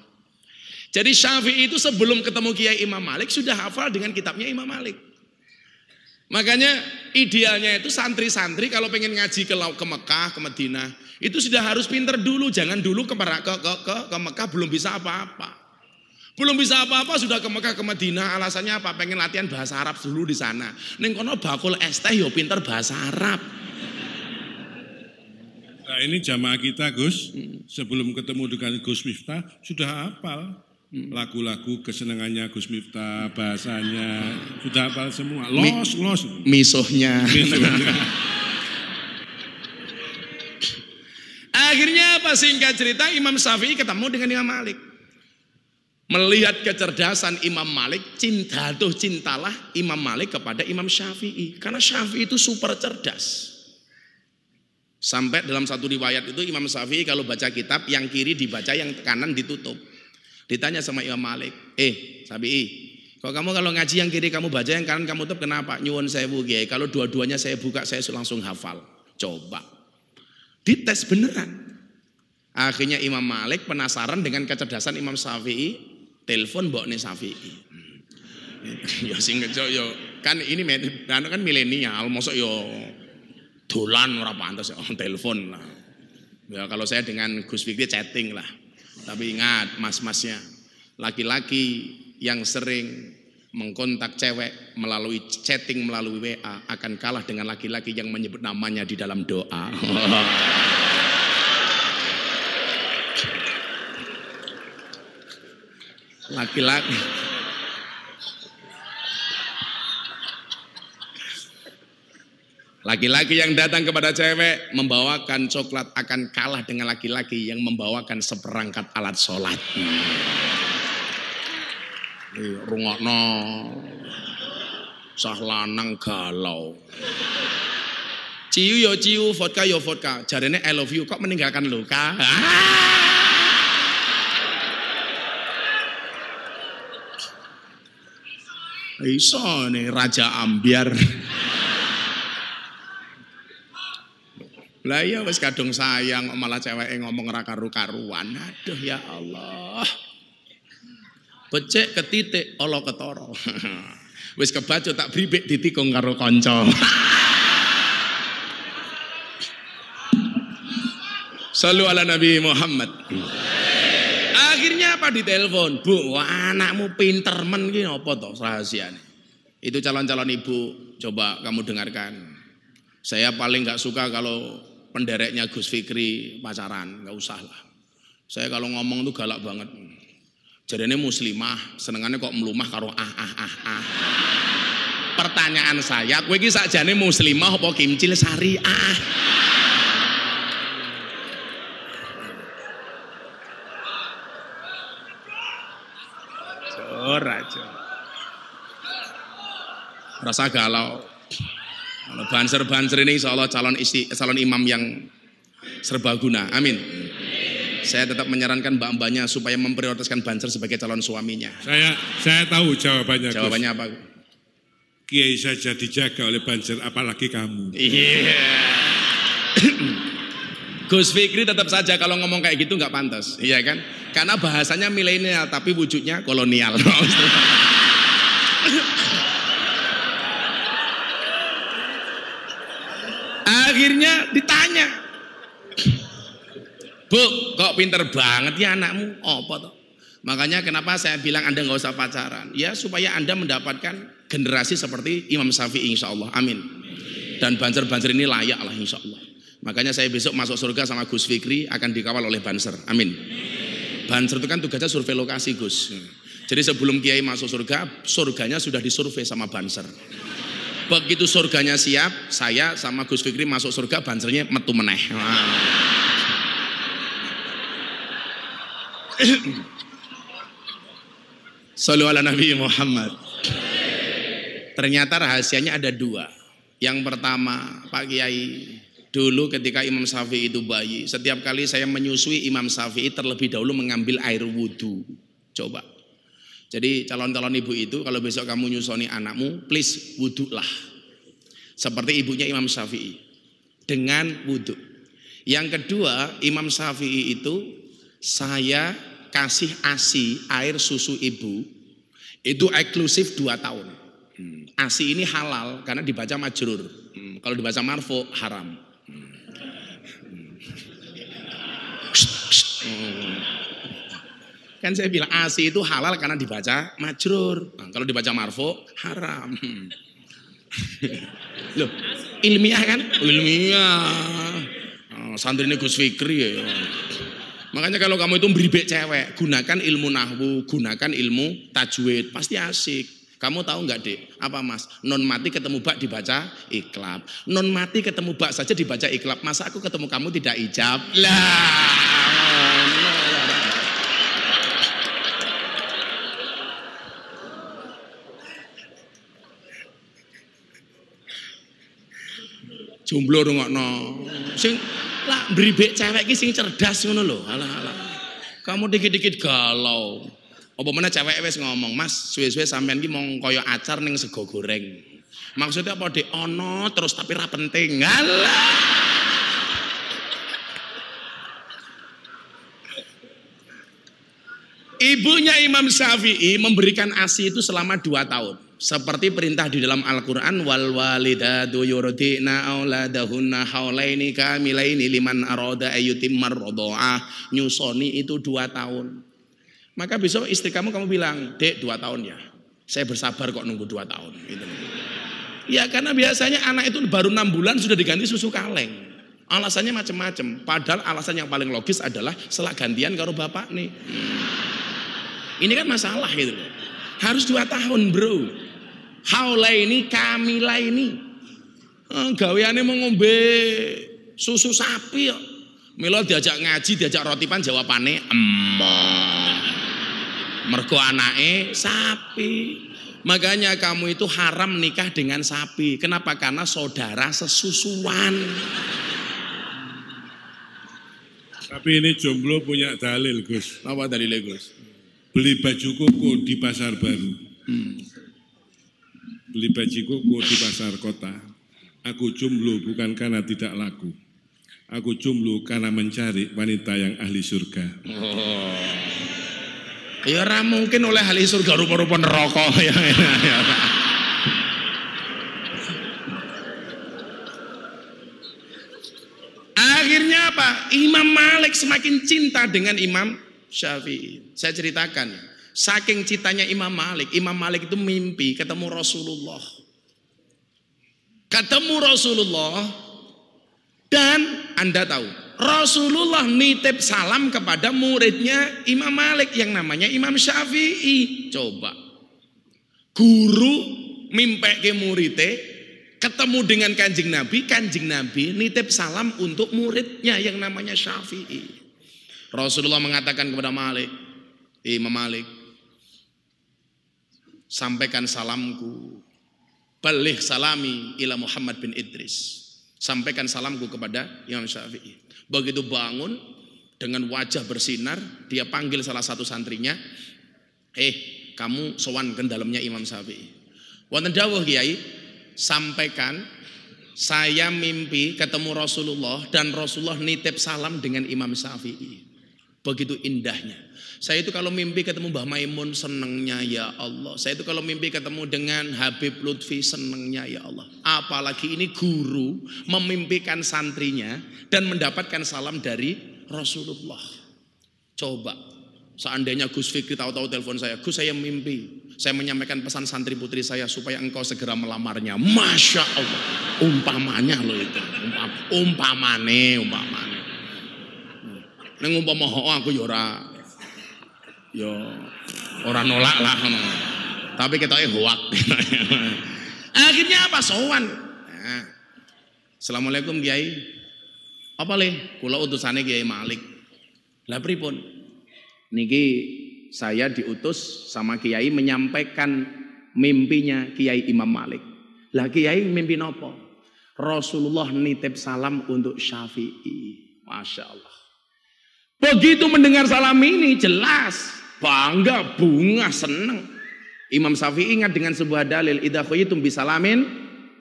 Jadi Syafi'i itu sebelum ketemu Kiai Imam Malik sudah hafal dengan kitabnya Imam Malik. Makanya idealnya itu santri-santri kalau pengen ngaji ke laut ke Mekah, ke Madinah, itu sudah harus pinter dulu, jangan dulu ke ke ke ke, ke Mekah belum bisa apa-apa. Belum bisa apa-apa sudah ke Mekah ke Madinah alasannya apa? Pengen latihan bahasa Arab dulu di sana. Neng kono bakul es teh yo ya pinter bahasa Arab. Nah, ini jamaah kita Gus, hmm. sebelum ketemu dengan Gus Miftah sudah hafal hmm. lagu-lagu kesenangannya Gus Miftah, bahasanya sudah hafal semua. Los, Mi los. Misohnya. Akhirnya apa singkat cerita Imam Syafi'i ketemu dengan Imam Malik. Melihat kecerdasan Imam Malik, cinta tuh cintalah Imam Malik kepada Imam Syafi'i. Karena Syafi'i itu super cerdas. Sampai dalam satu riwayat itu Imam Syafi'i kalau baca kitab yang kiri dibaca, yang kanan ditutup. Ditanya sama Imam Malik, eh Syafi'i, kalau kamu kalau ngaji yang kiri kamu baca, yang kanan kamu tutup kenapa? Nyuwun saya bu, kalau dua-duanya saya buka saya langsung hafal. Coba. Dites beneran. Akhirnya Imam Malik penasaran dengan kecerdasan Imam Syafi'i, telepon mbokne Syafi'i. Hmm. ya sing yo ya. kan ini anu kan milenial, mosok yo ya dolan ora pantas ya, oh, telepon lah. Ya kalau saya dengan Gus Fikri chatting lah. Tapi ingat mas-masnya, laki-laki yang sering mengkontak cewek melalui chatting melalui WA akan kalah dengan laki-laki yang menyebut namanya di dalam doa. Laki-laki Laki-laki yang datang kepada cewek membawakan coklat akan kalah dengan laki-laki yang membawakan seperangkat alat sholat. Rungokno, sah lanang galau. Ciu yo ciu, vodka yo vodka. Jarene I love you, kok meninggalkan luka? Ah! Iso nih Raja Ambiar. Lah ya wis kadung sayang malah cewek ngomong ra karu-karuan. Aduh ya Allah. Becek ketitik Allah ketara. wis kebaca tak bribik ditikung karo kanca. Salu ala Nabi Muhammad. Akhirnya apa di telepon, Bu, anakmu pinter men iki apa to rahasiane? Itu calon-calon ibu, coba kamu dengarkan. Saya paling nggak suka kalau pendereknya Gus Fikri pacaran, nggak usah lah. Saya kalau ngomong tuh galak banget. Jadinya muslimah, senengannya kok melumah karo ah ah ah ah. Pertanyaan saya, kowe iki sakjane muslimah apa kimcil sari ah. ah. Ora, ah, Rasa galau. Kalau banser-banser ini insya Allah calon, isti, calon imam yang serbaguna. Amin. Saya tetap menyarankan mbak-mbaknya supaya memprioritaskan banser sebagai calon suaminya. Saya saya tahu jawabannya. Jawabannya apa? Kiai saja dijaga oleh banser, apalagi kamu. Iya. Yeah. Gus Fikri tetap saja kalau ngomong kayak gitu nggak pantas, iya kan? Karena bahasanya milenial tapi wujudnya kolonial. Oh, akhirnya ditanya. Bu, kok pinter banget ya anakmu? Apa Makanya kenapa saya bilang Anda nggak usah pacaran. Ya supaya Anda mendapatkan generasi seperti Imam Syafi'i insya Allah. Amin. Dan banser-banser ini layak lah insya Allah. Makanya saya besok masuk surga sama Gus Fikri akan dikawal oleh banser. Amin. Banser itu kan tugasnya survei lokasi Gus. Jadi sebelum Kiai masuk surga, surganya sudah disurvei sama banser. Begitu surganya siap, saya sama Gus Fikri masuk surga, bansernya metu meneh. Salam ala Nabi Muhammad. Ternyata rahasianya ada dua. Yang pertama, Pak Kiai, dulu ketika Imam Syafi'i itu bayi, setiap kali saya menyusui Imam Syafi'i terlebih dahulu mengambil air wudhu. Coba, jadi calon-calon ibu itu kalau besok kamu nyusoni anakmu, please wuduklah. Seperti ibunya Imam Syafi'i. Dengan wuduk. Yang kedua, Imam Syafi'i itu saya kasih ASI, air susu ibu, itu eksklusif 2 tahun. ASI ini halal karena dibaca majrur. Kalau dibaca marfu haram. Hmm. Hmm. Hmm. Kan saya bilang asi itu halal karena dibaca majrur. Nah, kalau dibaca marfo haram. Loh, ilmiah kan? Oh, ilmiah. Oh, santri ini Gus Fikri ya. Makanya kalau kamu itu beribek cewek, gunakan ilmu nahwu, gunakan ilmu tajwid, pasti asik. Kamu tahu nggak dek? Apa mas? Non mati ketemu bak dibaca iklab. Non mati ketemu bak saja dibaca iklab. Masa aku ketemu kamu tidak ijab? Lah. Jomblo rungokno. Sing lak mbribek cewek ki sing cerdas ngono lho. Alah alah. Kamu dikit-dikit galau. Apa mana cewek wis ngomong, "Mas, suwe-suwe sampean ki mong kaya acar neng sego goreng." Maksudnya apa di ono terus tapi ra penting. Alah. Ibunya Imam Syafi'i memberikan ASI itu selama dua tahun seperti perintah di dalam Al-Qur'an wal walidatu yurdina auladahunna haulaini kamilaini liman arada ayyutim radha'ah nyusoni itu dua tahun maka bisa, istri kamu kamu bilang dek dua tahun ya saya bersabar kok nunggu dua tahun gitu. ya karena biasanya anak itu baru enam bulan sudah diganti susu kaleng Alasannya macam-macam. Padahal alasan yang paling logis adalah selak gantian karo bapak nih. Hmm. Ini kan masalah gitu Harus dua tahun bro haula ini kamila ini eh, Gaweane mau mengombe susu sapi kok. Milo diajak ngaji, diajak roti pan, jawabane emong. Mergo anake sapi. Makanya kamu itu haram nikah dengan sapi. Kenapa? Karena saudara sesusuan. Tapi ini jomblo punya dalil, Gus. Apa dalilnya, Gus? Beli baju koko di pasar baru. Hmm beli baju koko di pasar kota. Aku jumlu bukan karena tidak laku. Aku jumlu karena mencari wanita yang ahli surga. Oh. Ya ora mungkin oleh ahli surga rupa-rupa neraka ya. ya, ya. Akhirnya apa? Imam Malik semakin cinta dengan Imam Syafi'i. Saya ceritakan ya Saking citanya Imam Malik, Imam Malik itu mimpi ketemu Rasulullah. Ketemu Rasulullah dan Anda tahu, Rasulullah nitip salam kepada muridnya Imam Malik yang namanya Imam Syafi'i. Coba. Guru mimpi ke muridnya ketemu dengan kanjeng Nabi, kanjeng Nabi nitip salam untuk muridnya yang namanya Syafi'i. Rasulullah mengatakan kepada Malik, eh, Imam Malik, sampaikan salamku. Balih salami ila Muhammad bin Idris. Sampaikan salamku kepada Imam Syafi'i. Begitu bangun, dengan wajah bersinar, dia panggil salah satu santrinya, eh kamu sowan ke dalamnya Imam Syafi'i. Wonten dawuh Kiai, sampaikan saya mimpi ketemu Rasulullah dan Rasulullah nitip salam dengan Imam Syafi'i. Begitu indahnya. Saya itu kalau mimpi ketemu Mbah Maimun senengnya ya Allah. Saya itu kalau mimpi ketemu dengan Habib Lutfi senengnya ya Allah. Apalagi ini guru memimpikan santrinya dan mendapatkan salam dari Rasulullah. Coba seandainya Gus Fikri tahu-tahu telepon saya, Gus saya mimpi. Saya menyampaikan pesan santri putri saya supaya engkau segera melamarnya. Masya Allah. Umpamanya loh itu. umpamane, umpamane. Neng umpama ho aku yora, ora. yo ya, ora nolak lah ngono. Tapi ketoke hoak. Akhirnya apa sowan. Nah. Assalamualaikum Kiai. Apa le? Kula utusane Kiai Malik. Lah pripun? Niki saya diutus sama Kiai menyampaikan mimpinya Kiai Imam Malik. Lah Kiai mimpi nopo? Rasulullah nitip salam untuk Syafi'i. Masya Allah. Begitu mendengar salam ini jelas bangga, bunga, seneng. Imam Syafi'i ingat dengan sebuah dalil, idza khayyitum bisalamin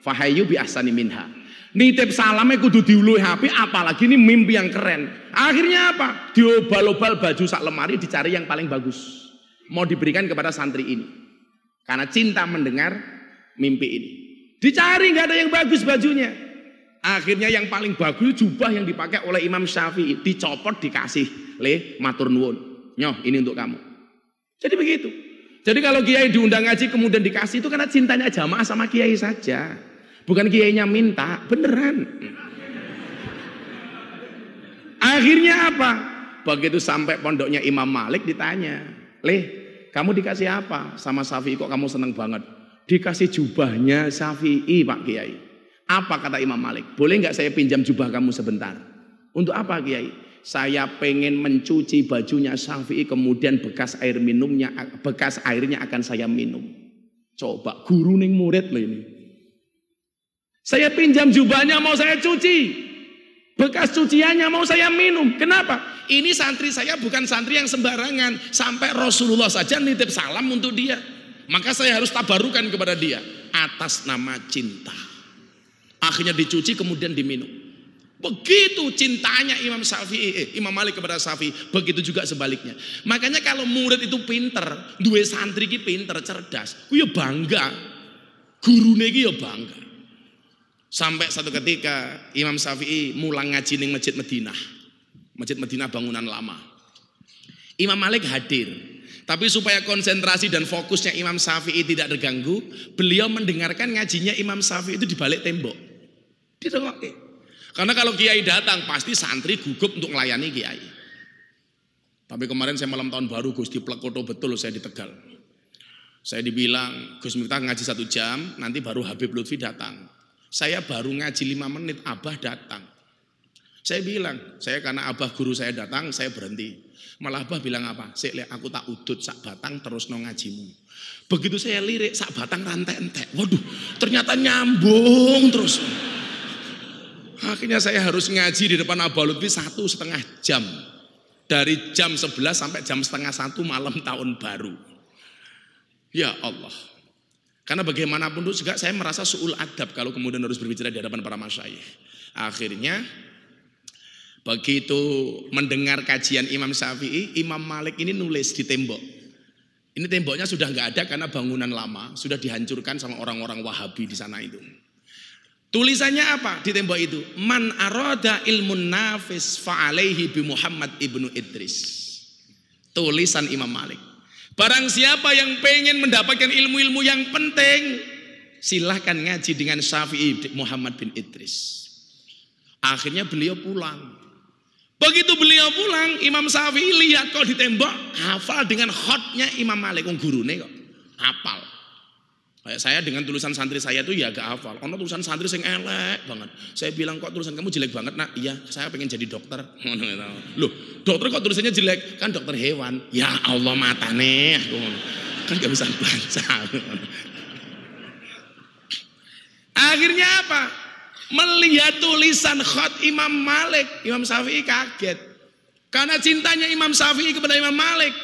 fahayyu bi ahsani minha. Nitip salamnya kudu diului HP, apalagi ini mimpi yang keren. Akhirnya apa? Diobal-obal baju sak lemari dicari yang paling bagus. Mau diberikan kepada santri ini. Karena cinta mendengar mimpi ini. Dicari nggak ada yang bagus bajunya. Akhirnya yang paling bagus jubah yang dipakai oleh Imam Syafi'i dicopot dikasih le matur nuwun. Nyoh, ini untuk kamu. Jadi begitu. Jadi kalau kiai diundang ngaji kemudian dikasih itu karena cintanya jamaah sama kiai saja. Bukan kiainya minta, beneran. Akhirnya apa? Begitu sampai pondoknya Imam Malik ditanya, "Leh, kamu dikasih apa sama Syafi'i kok kamu seneng banget?" Dikasih jubahnya Syafi'i, Pak Kiai. Apa kata Imam Malik? Boleh nggak saya pinjam jubah kamu sebentar? Untuk apa Kiai? Saya pengen mencuci bajunya Syafi'i kemudian bekas air minumnya bekas airnya akan saya minum. Coba guru ning murid loh ini. Saya pinjam jubahnya mau saya cuci. Bekas cuciannya mau saya minum. Kenapa? Ini santri saya bukan santri yang sembarangan. Sampai Rasulullah saja nitip salam untuk dia. Maka saya harus tabarukan kepada dia atas nama cinta. Akhirnya dicuci kemudian diminum. Begitu cintanya Imam Syafi'i, eh, Imam Malik kepada Syafi'i, begitu juga sebaliknya. Makanya kalau murid itu pinter, dua santri ki pinter, cerdas, ku ya bangga. guru negi ya bangga. Sampai satu ketika Imam Syafi'i mulang ngaji di Masjid Madinah. Masjid Madinah bangunan lama. Imam Malik hadir. Tapi supaya konsentrasi dan fokusnya Imam Syafi'i tidak terganggu, beliau mendengarkan ngajinya Imam Syafi'i itu di balik tembok. Didengokke. Karena kalau kiai datang pasti santri gugup untuk melayani kiai. Tapi kemarin saya malam tahun baru Gus di Plekoto betul saya di Tegal. Saya dibilang Gus Miftah ngaji satu jam, nanti baru Habib Lutfi datang. Saya baru ngaji lima menit, Abah datang. Saya bilang, saya karena abah guru saya datang, saya berhenti. Malah abah bilang apa? aku tak udut sak batang terus no ngajimu. Begitu saya lirik sak batang rantai entek. Waduh, ternyata nyambung terus. Akhirnya saya harus ngaji di depan Abah Lutfi satu setengah jam. Dari jam 11 sampai jam setengah satu malam tahun baru. Ya Allah. Karena bagaimanapun itu juga saya merasa suul adab kalau kemudian harus berbicara di hadapan para masyayikh. Akhirnya begitu mendengar kajian Imam Syafi'i, Imam Malik ini nulis di tembok. Ini temboknya sudah nggak ada karena bangunan lama, sudah dihancurkan sama orang-orang Wahabi di sana itu. Tulisannya apa di tembok itu? Man aroda ilmun nafis fa'alaihi bi Muhammad ibnu Idris. Tulisan Imam Malik. Barang siapa yang pengen mendapatkan ilmu-ilmu yang penting, silahkan ngaji dengan Syafi'i Muhammad bin Idris. Akhirnya beliau pulang. Begitu beliau pulang, Imam Syafi'i lihat kok di tembok hafal dengan hotnya Imam Malik, Ungguru oh, gurune kok. Hafal. Kayak saya dengan tulisan santri saya itu ya gak hafal. Ono tulisan santri sing elek banget. Saya bilang kok tulisan kamu jelek banget nak? Iya, saya pengen jadi dokter. Gitu. Loh, dokter kok tulisannya jelek? Kan dokter hewan. Ya Allah matane aku Kan gak bisa baca. Akhirnya apa? Melihat tulisan khot Imam Malik, Imam Syafi'i kaget. Karena cintanya Imam Syafi'i kepada Imam Malik,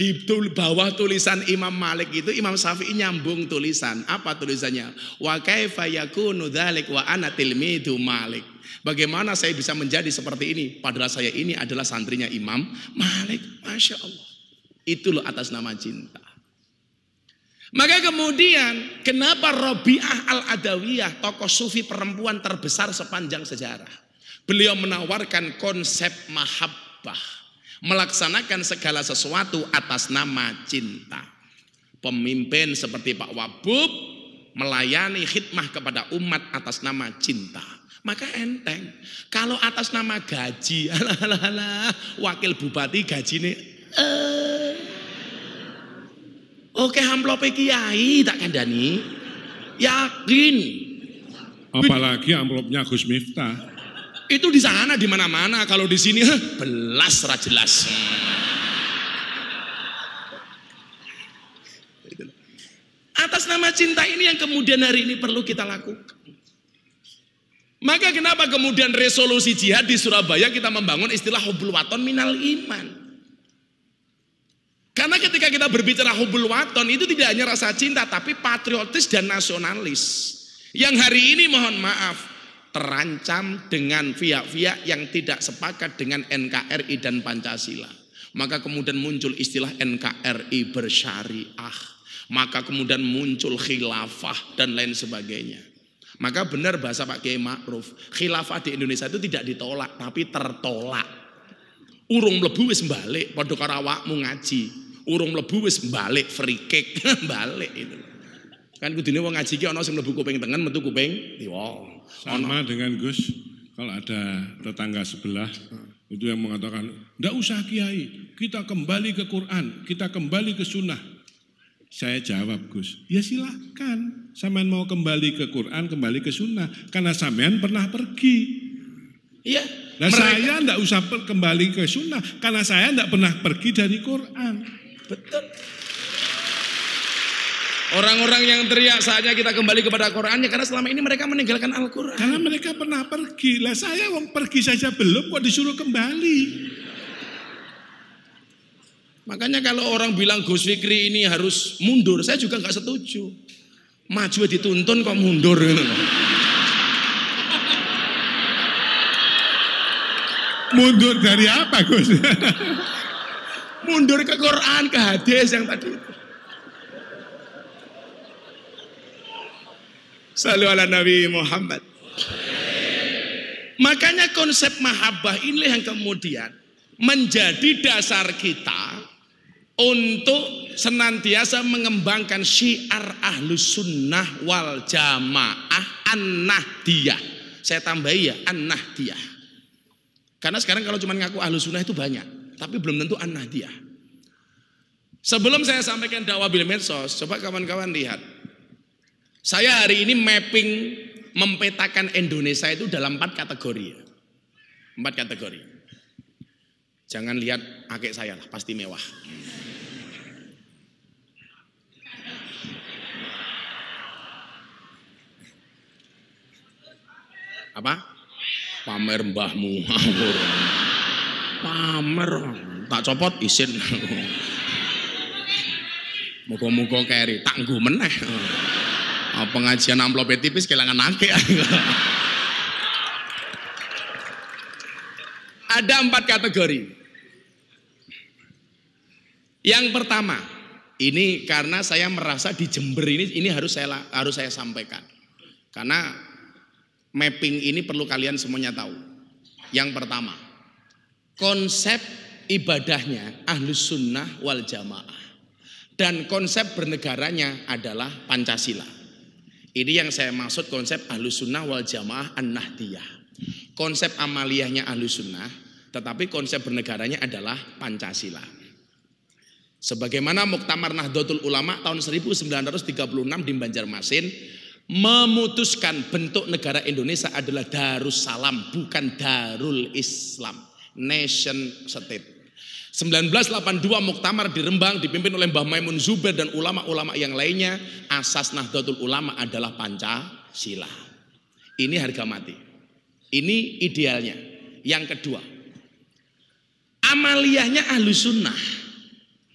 di bawah tulisan Imam Malik itu Imam Syafi'i nyambung tulisan. Apa tulisannya? Wa kaifa yakunu wa ana tilmidu Malik. Bagaimana saya bisa menjadi seperti ini padahal saya ini adalah santrinya Imam Malik. Masya Allah. Itu loh atas nama cinta. Maka kemudian kenapa Robiah al-Adawiyah tokoh sufi perempuan terbesar sepanjang sejarah. Beliau menawarkan konsep mahabbah melaksanakan segala sesuatu atas nama cinta. Pemimpin seperti Pak Wabub melayani khidmah kepada umat atas nama cinta. Maka enteng. Kalau atas nama gaji, ala wakil bupati gaji ini, eh, oke amplope kiai tak kandani. Yakin. Apalagi amplopnya Gus Miftah. Itu di sana di mana-mana. Kalau di sini heh, belas rajelas. Atas nama cinta ini yang kemudian hari ini perlu kita lakukan. Maka kenapa kemudian resolusi jihad di Surabaya kita membangun istilah hubul waton minal iman. Karena ketika kita berbicara hubul waton itu tidak hanya rasa cinta tapi patriotis dan nasionalis. Yang hari ini mohon maaf, terancam dengan pihak-pihak yang tidak sepakat dengan NKRI dan Pancasila. Maka kemudian muncul istilah NKRI bersyariah. Maka kemudian muncul khilafah dan lain sebagainya. Maka benar bahasa Pak Kiai Ma'ruf, khilafah di Indonesia itu tidak ditolak, tapi tertolak. Urung mlebu wis balik, padha karo awakmu ngaji. Urung mlebu wis balik free cake balik itu. Kan kudune wong ngaji ki ana sing mlebu kuping tengen metu kuping kiwa. Sama ono. dengan Gus, kalau ada tetangga sebelah itu yang mengatakan, "Ndak usah kiai, kita kembali ke Quran, kita kembali ke sunnah." Saya jawab Gus, ya silahkan. Samen mau kembali ke Quran, kembali ke sunnah. Karena Samen pernah pergi. Iya. Nah mereka... saya ndak usah kembali ke sunnah. Karena saya ndak pernah pergi dari Quran. Betul. Orang-orang yang teriak saja kita kembali kepada Qurannya karena selama ini mereka meninggalkan Al-Quran. Karena mereka pernah pergi. Lah saya wong pergi saja belum kok disuruh kembali. Makanya kalau orang bilang Gus Fikri ini harus mundur, saya juga nggak setuju. Maju dituntun kok mundur gitu mundur dari apa Gus? mundur ke Quran, ke hadis yang tadi itu. Salam ala Nabi Muhammad. Makanya konsep mahabbah ini yang kemudian menjadi dasar kita untuk senantiasa mengembangkan syiar ahlus sunnah wal jamaah an-nahdiyah. Saya tambahi ya, an-nahdiyah. Karena sekarang kalau cuma ngaku ahlus sunnah itu banyak. Tapi belum tentu an-nahdiyah. Sebelum saya sampaikan dakwah bil medsos, coba kawan-kawan lihat saya hari ini mapping mempetakan Indonesia itu dalam empat kategori. Ya. Empat kategori. Jangan lihat kakek saya lah, pasti mewah. Apa? Pamer mbahmu. Pamer. Tak copot isin. Moga-moga keri, tak meneh. Nah, pengajian amplopnya tipis kehilangan nake. Ada empat kategori. Yang pertama, ini karena saya merasa di Jember ini ini harus saya harus saya sampaikan. Karena mapping ini perlu kalian semuanya tahu. Yang pertama, konsep ibadahnya ahlus sunnah wal jamaah. Dan konsep bernegaranya adalah Pancasila. Ini yang saya maksud konsep ahlu sunnah wal jamaah an-nahdiyah. Konsep amaliyahnya ahlu sunnah, tetapi konsep bernegaranya adalah Pancasila. Sebagaimana Muktamar Nahdlatul Ulama tahun 1936 di Banjarmasin memutuskan bentuk negara Indonesia adalah Darussalam bukan Darul Islam, nation state. 1982 Muktamar di Rembang dipimpin oleh Mbah Maimun Zuber dan ulama-ulama yang lainnya. Asas Nahdlatul Ulama adalah Pancasila. Ini harga mati. Ini idealnya. Yang kedua, amaliyahnya ahlu sunnah.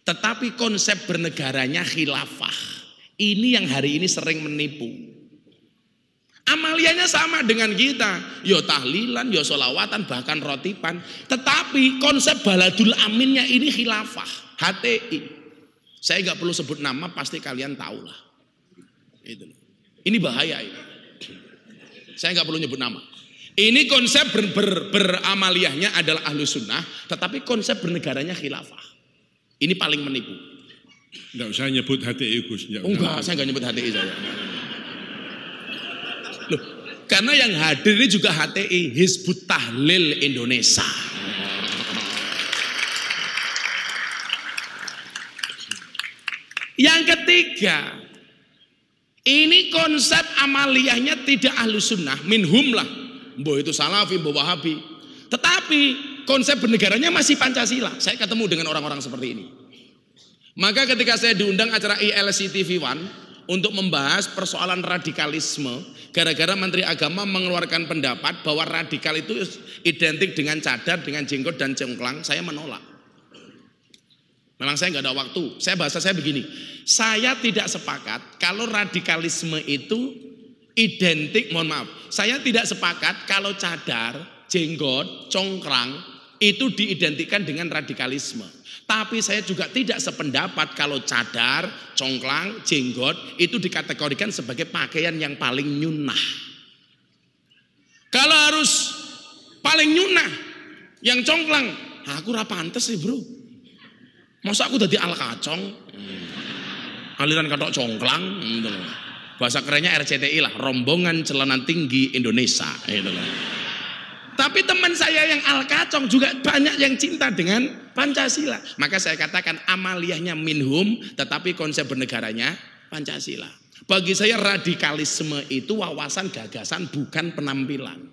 Tetapi konsep bernegaranya khilafah. Ini yang hari ini sering menipu. Amaliannya sama dengan kita. Yo tahlilan, yo solawatan, bahkan rotipan. Tetapi konsep baladul aminnya ini khilafah. HTI. Saya nggak perlu sebut nama, pasti kalian tahu lah. Itu. Ini bahaya ini. Saya nggak perlu nyebut nama. Ini konsep ber, ber, beramaliahnya adalah ahlu sunnah, tetapi konsep bernegaranya khilafah. Ini paling menipu. Enggak usah nyebut HTI Gus. Enggak, enggak saya enggak nyebut HTI saya. Karena yang hadir ini juga HTI, Hizbut Tahlil Indonesia. Yang ketiga, ini konsep amaliyahnya tidak ahlu sunnah, minhum lah. Mbah itu salafi, mbah wahabi. Tetapi konsep bernegaranya masih Pancasila. Saya ketemu dengan orang-orang seperti ini. Maka ketika saya diundang acara ILC TV One, untuk membahas persoalan radikalisme gara-gara Menteri Agama mengeluarkan pendapat bahwa radikal itu identik dengan cadar, dengan jenggot dan cengklang, saya menolak. Memang saya nggak ada waktu. Saya bahasa saya begini, saya tidak sepakat kalau radikalisme itu identik, mohon maaf, saya tidak sepakat kalau cadar, jenggot, congkrang itu diidentikan dengan radikalisme. Tapi saya juga tidak sependapat kalau cadar, congklang, jenggot itu dikategorikan sebagai pakaian yang paling nyunah. Kalau harus paling nyunah, yang congklang, aku rapantes sih bro. Masa aku jadi al kacong? Hmm. Aliran kado congklang, gitu Bahasa kerennya RCTI lah, rombongan celana tinggi Indonesia, gitu Tapi teman saya yang al kacong juga banyak yang cinta dengan Pancasila. Maka saya katakan amaliahnya minhum, tetapi konsep bernegaranya Pancasila. Bagi saya radikalisme itu wawasan gagasan bukan penampilan.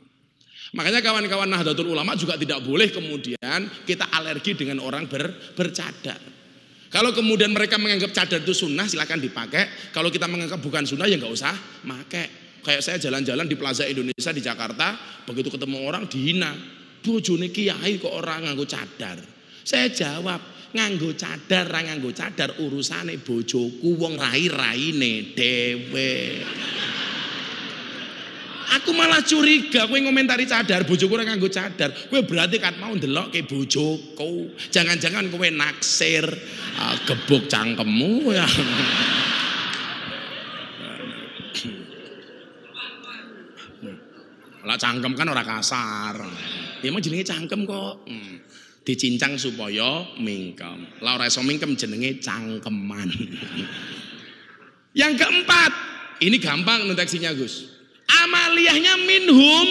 Makanya kawan-kawan Nahdlatul Ulama juga tidak boleh kemudian kita alergi dengan orang ber, bercadar. Kalau kemudian mereka menganggap cadar itu sunnah silahkan dipakai. Kalau kita menganggap bukan sunnah ya nggak usah pakai. Kayak saya jalan-jalan di Plaza Indonesia di Jakarta, begitu ketemu orang dihina. Bojone kiai kok orang nganggo cadar. Saya jawab, nganggo cadar nganggo cadar urusane bojoku wong rai rai nih dewe. Aku malah curiga kowe ngomentari cadar, bojoku ora nganggo cadar. Kowe berarti kan mau ndelok ke bojoku. Jangan-jangan kowe naksir uh, gebuk cangkemmu ya. Lah cangkem kan ora kasar. Ya emang jenenge cangkem kok. Hmm dicincang supaya mingkem. Lah ora iso mingkem jenenge cangkeman. Yang keempat, ini gampang mendeteksinya Gus. Amaliyahnya minhum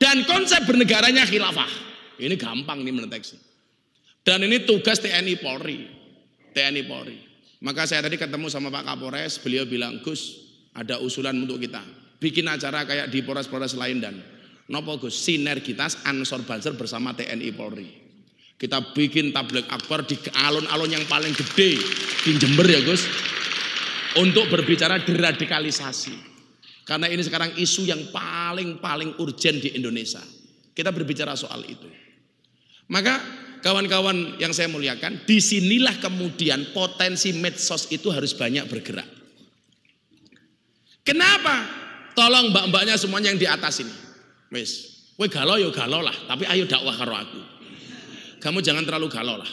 dan konsep bernegaranya khilafah. Ini gampang nih mendeteksi. Dan ini tugas TNI Polri. TNI Polri. Maka saya tadi ketemu sama Pak Kapolres, beliau bilang, "Gus, ada usulan untuk kita. Bikin acara kayak di Polres-Polres lain dan Nopo Gus? Sinergitas Ansor Banser bersama TNI Polri. Kita bikin tablet akbar di alun-alun yang paling gede di Jember ya Gus. Untuk berbicara deradikalisasi. Karena ini sekarang isu yang paling-paling urgent di Indonesia. Kita berbicara soal itu. Maka kawan-kawan yang saya muliakan, disinilah kemudian potensi medsos itu harus banyak bergerak. Kenapa? Tolong mbak-mbaknya semuanya yang di atas ini. Wis, kowe galau ya galau lah, tapi ayo dakwah karo aku. Kamu jangan terlalu galau lah.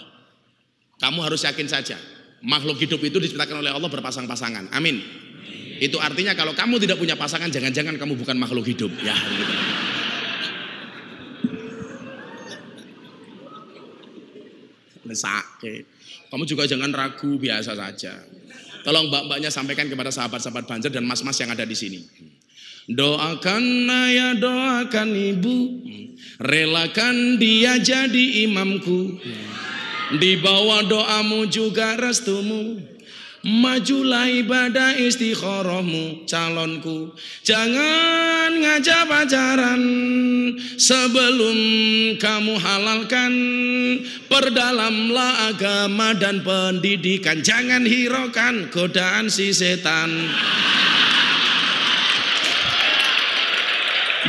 Kamu harus yakin saja, makhluk hidup itu diciptakan oleh Allah berpasang-pasangan. Amin. Itu artinya kalau kamu tidak punya pasangan, jangan-jangan kamu bukan makhluk hidup. Ya. Gitu. Kamu juga jangan ragu, biasa saja. Tolong mbak-mbaknya sampaikan kepada sahabat-sahabat Banjar dan mas-mas yang ada di sini. Doakan ayah, ya, doakan ibu, relakan dia jadi imamku. Di bawah doamu juga restumu, majulah ibadah istikharahmu calonku. Jangan ngajak pacaran sebelum kamu halalkan. Perdalamlah agama dan pendidikan, jangan hiraukan godaan si setan.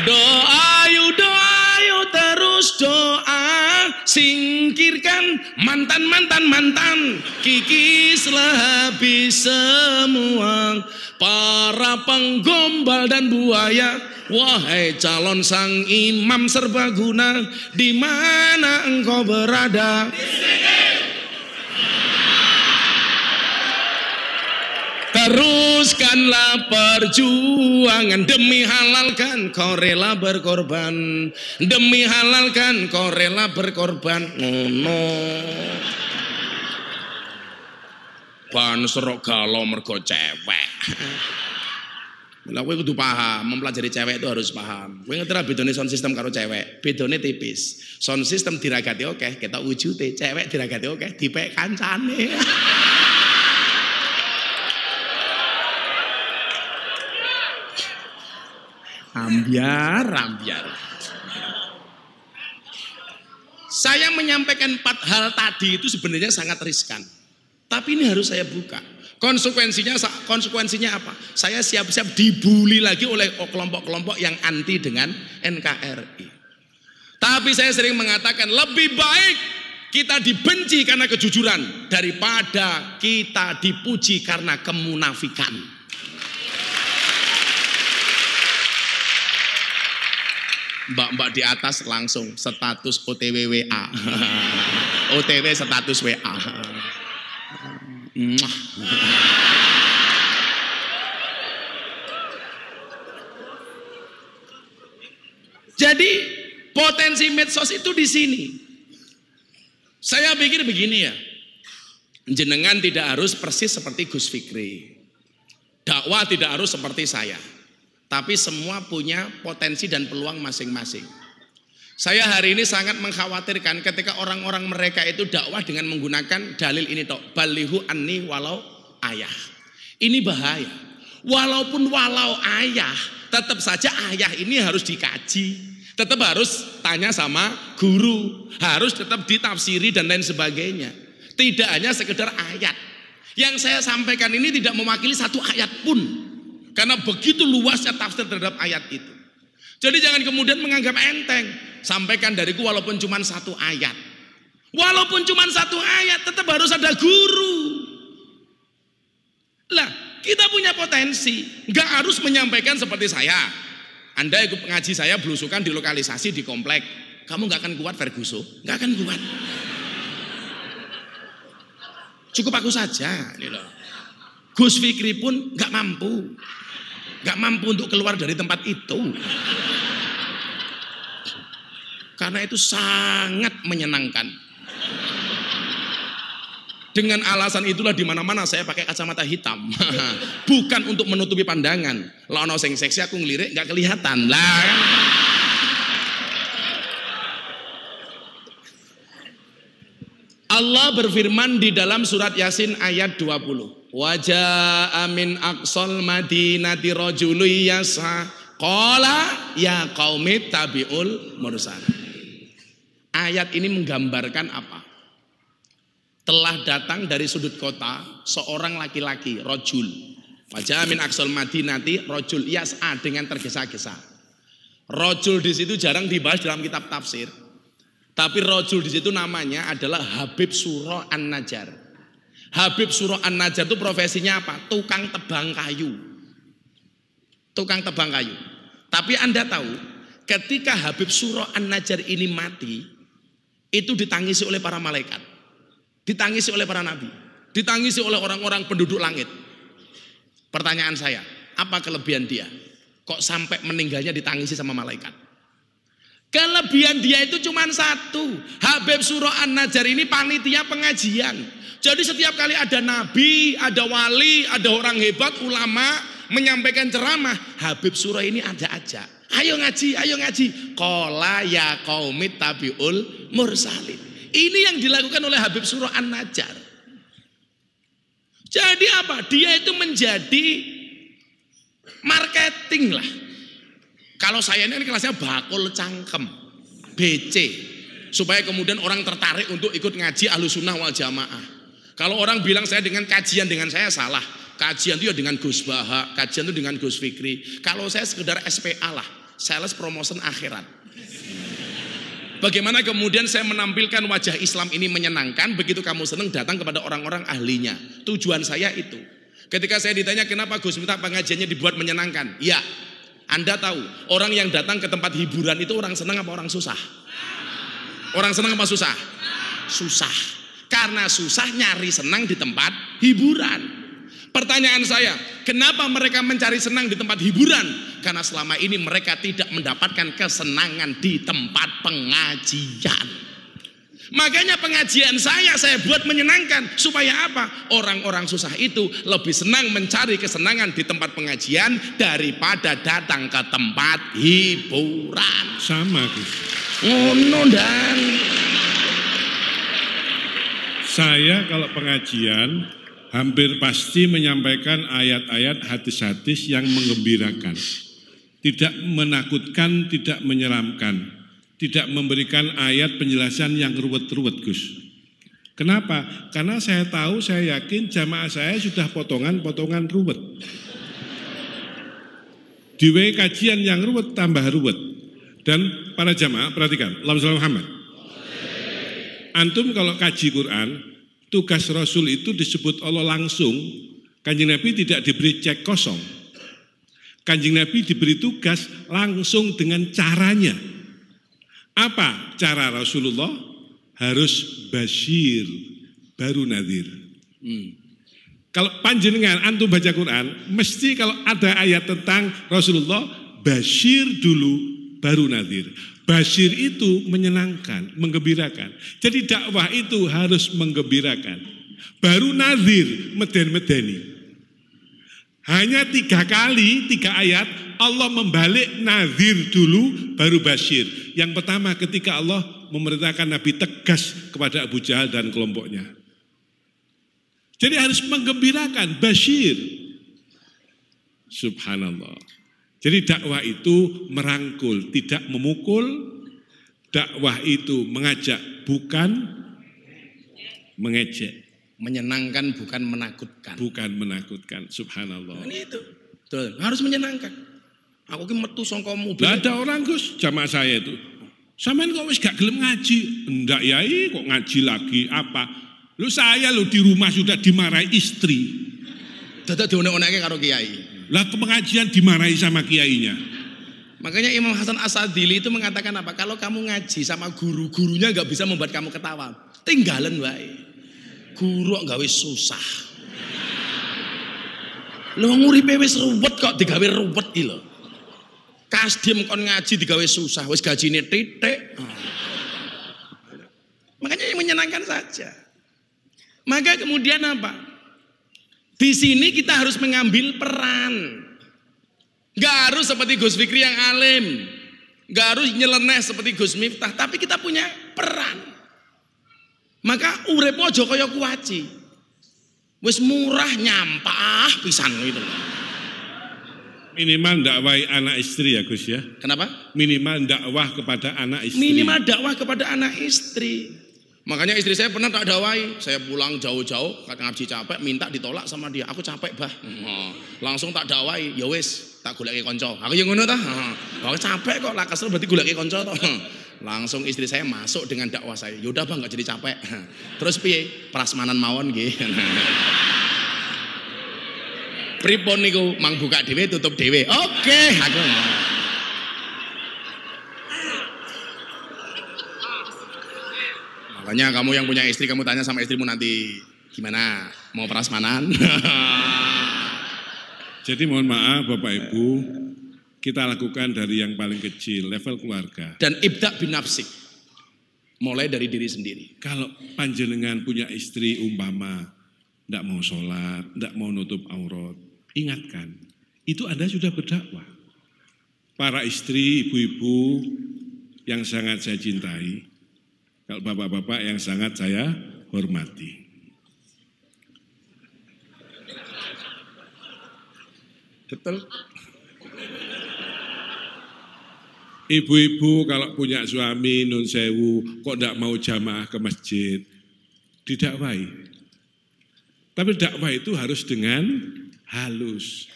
Doa yuk doa yuk terus doa singkirkan mantan mantan mantan kikislah habis semua para penggombal dan buaya wahai calon sang imam serbaguna di mana engkau berada terus teruskanlah perjuangan demi halalkan kau rela berkorban demi halalkan kau rela berkorban ngono serok galau mergo cewek Lah kowe kudu paham, mempelajari cewek itu harus paham. Kowe ngerti bedone sound system karo cewek? Bedone tipis. Sound system diragati oke, okay. kita wujute cewek diragati oke, okay. dipek kancane. Ambiar, ambiar. Saya menyampaikan empat hal tadi itu sebenarnya sangat riskan. Tapi ini harus saya buka. Konsekuensinya konsekuensinya apa? Saya siap-siap dibully lagi oleh kelompok-kelompok yang anti dengan NKRI. Tapi saya sering mengatakan lebih baik kita dibenci karena kejujuran daripada kita dipuji karena kemunafikan. mbak-mbak di atas langsung status OTW WA. OTW status WA. Jadi potensi medsos itu di sini. Saya pikir begini ya. Jenengan tidak harus persis seperti Gus Fikri. Dakwah tidak harus seperti saya. Tapi semua punya potensi dan peluang masing-masing. Saya hari ini sangat mengkhawatirkan ketika orang-orang mereka itu dakwah dengan menggunakan dalil ini tok balihu anni walau ayah. Ini bahaya. Walaupun walau ayah, tetap saja ayah ini harus dikaji. Tetap harus tanya sama guru, harus tetap ditafsiri dan lain sebagainya. Tidak hanya sekedar ayat. Yang saya sampaikan ini tidak mewakili satu ayat pun karena begitu luasnya tafsir terhadap ayat itu. Jadi jangan kemudian menganggap enteng. Sampaikan dariku walaupun cuma satu ayat. Walaupun cuma satu ayat tetap harus ada guru. Lah kita punya potensi. Nggak harus menyampaikan seperti saya. Anda ikut pengaji saya belusukan di lokalisasi di komplek. Kamu nggak akan kuat Ferguso. Nggak akan kuat. Cukup aku saja. Gus Fikri pun nggak mampu. Gak mampu untuk keluar dari tempat itu. Karena itu sangat menyenangkan. Dengan alasan itulah di mana-mana saya pakai kacamata hitam. Bukan untuk menutupi pandangan. Lah ono seksi aku ngelirik gak kelihatan. Lah. Kan? Allah berfirman di dalam surat Yasin ayat 20. Wajah amin aksol madinati rojului yasa Kola ya kaumit tabiul mursal. Ayat ini menggambarkan apa? Telah datang dari sudut kota seorang laki-laki, rojul. Wajah amin aksol madinati rojul yasa dengan tergesa-gesa. Rojul di situ jarang dibahas dalam kitab tafsir tapi rojul di situ namanya adalah Habib Suro An Najar. Habib Suro An Najar itu profesinya apa? Tukang tebang kayu. Tukang tebang kayu. Tapi Anda tahu, ketika Habib Suro An Najar ini mati, itu ditangisi oleh para malaikat. Ditangisi oleh para nabi. Ditangisi oleh orang-orang penduduk langit. Pertanyaan saya, apa kelebihan dia? Kok sampai meninggalnya ditangisi sama malaikat? Kelebihan dia itu cuma satu. Habib Surah an Najar ini panitia pengajian. Jadi setiap kali ada nabi, ada wali, ada orang hebat, ulama menyampaikan ceramah, Habib Surah ini ada aja. Ayo ngaji, ayo ngaji. Kola ya kaumit tabiul mursalin. Ini yang dilakukan oleh Habib Surah an Najar. Jadi apa? Dia itu menjadi marketing lah kalau saya ini kelasnya bakul cangkem, BC, supaya kemudian orang tertarik untuk ikut ngaji alusunah wal jamaah. Kalau orang bilang saya dengan kajian dengan saya salah, kajian itu ya dengan Gus Baha, kajian itu dengan Gus Fikri. Kalau saya sekedar SPA lah, sales promotion akhirat. Bagaimana kemudian saya menampilkan wajah Islam ini menyenangkan Begitu kamu senang datang kepada orang-orang ahlinya Tujuan saya itu Ketika saya ditanya kenapa Gus minta pengajiannya dibuat menyenangkan Ya anda tahu, orang yang datang ke tempat hiburan itu orang senang apa orang susah? Orang senang apa susah? Susah. Karena susah nyari senang di tempat hiburan. Pertanyaan saya, kenapa mereka mencari senang di tempat hiburan? Karena selama ini mereka tidak mendapatkan kesenangan di tempat pengajian. Makanya pengajian saya saya buat menyenangkan supaya apa? Orang-orang susah itu lebih senang mencari kesenangan di tempat pengajian daripada datang ke tempat hiburan. Sama, Gus. oh, dan saya kalau pengajian hampir pasti menyampaikan ayat-ayat hadis-hadis yang mengembirakan, Tidak menakutkan, tidak menyeramkan tidak memberikan ayat penjelasan yang ruwet-ruwet Gus. Kenapa? Karena saya tahu, saya yakin jamaah saya sudah potongan-potongan ruwet. Di kajian yang ruwet tambah ruwet. Dan para jamaah perhatikan, Allahumma Muhammad. Antum kalau kaji Quran, tugas Rasul itu disebut Allah langsung. Kanjeng Nabi tidak diberi cek kosong. Kanjeng Nabi diberi tugas langsung dengan caranya apa cara Rasulullah? Harus basyir, baru nadir. Hmm. Kalau panjenengan antum baca Quran, mesti kalau ada ayat tentang Rasulullah, basyir dulu baru nadir. Basyir itu menyenangkan, menggembirakan. Jadi dakwah itu harus menggembirakan. Baru nadir, meden-medeni. Hanya tiga kali, tiga ayat Allah membalik nazir dulu baru Bashir. Yang pertama ketika Allah memerintahkan Nabi tegas kepada Abu Jahal dan kelompoknya. Jadi harus menggembirakan Bashir. Subhanallah. Jadi dakwah itu merangkul, tidak memukul. Dakwah itu mengajak, bukan mengejek. Menyenangkan bukan menakutkan. Bukan menakutkan, subhanallah. Nah, ini itu. Betul. Harus menyenangkan. Aku ki metu saka mobil. ada orang Gus jamaah saya itu. Sampean kok wis gak gelem ngaji? Ndak yai kok ngaji lagi apa? Lu saya lu di rumah sudah dimarahi istri. Tetap diundang undangnya karo kiai. Lah ke pengajian dimarahi sama kiainya. Makanya Imam Hasan Asadili itu mengatakan apa? Kalau kamu ngaji sama guru, gurunya gak bisa membuat kamu ketawa. Tinggalan baik guruk gawe susah. Lho nguripe wis ruwet kok digawe ruwet iki lho. diem kon ngaji digawe susah, wis gajine titik. Makanya yang menyenangkan saja. Maka kemudian apa? Di sini kita harus mengambil peran. Gak harus seperti Gus Fikri yang alim. Gak harus nyeleneh seperti Gus Miftah. Tapi kita punya peran. Maka urip aja kaya kuaci. Wis murah nyampah pisan gitu loh. Minimal dakwah anak istri ya Gus ya. Kenapa? Minimal dakwah kepada anak istri. Minimal dakwah kepada anak istri. Makanya istri saya pernah tak dakwai. Saya pulang jauh-jauh, kata ngaji capek, minta ditolak sama dia. Aku capek bah. Hmm. Langsung tak dakwai. Ya wis, tak gulai konco. Aku yang ngono dah. Hmm. Aku capek kok lah kesel berarti gulai konco toh. Hmm. Langsung istri saya masuk dengan dakwah saya. Yaudah bang nggak jadi capek. Terus piye? Prasmanan mawon gitu. Pripon niku mang buka dewe tutup dewe. Oke, okay, aku Makanya kamu yang punya istri kamu tanya sama istrimu nanti gimana mau prasmanan. Jadi mohon maaf Bapak Ibu, kita lakukan dari yang paling kecil, level keluarga. Dan ibda bin Mulai dari diri sendiri. Kalau panjenengan punya istri umpama, tidak mau sholat, tidak mau nutup aurat, ingatkan, itu Anda sudah berdakwah. Para istri, ibu-ibu yang sangat saya cintai, kalau bapak-bapak yang sangat saya hormati. Betul? Ibu-ibu kalau punya suami non sewu kok tidak mau jamaah ke masjid didakwai. Tapi dakwah itu harus dengan halus.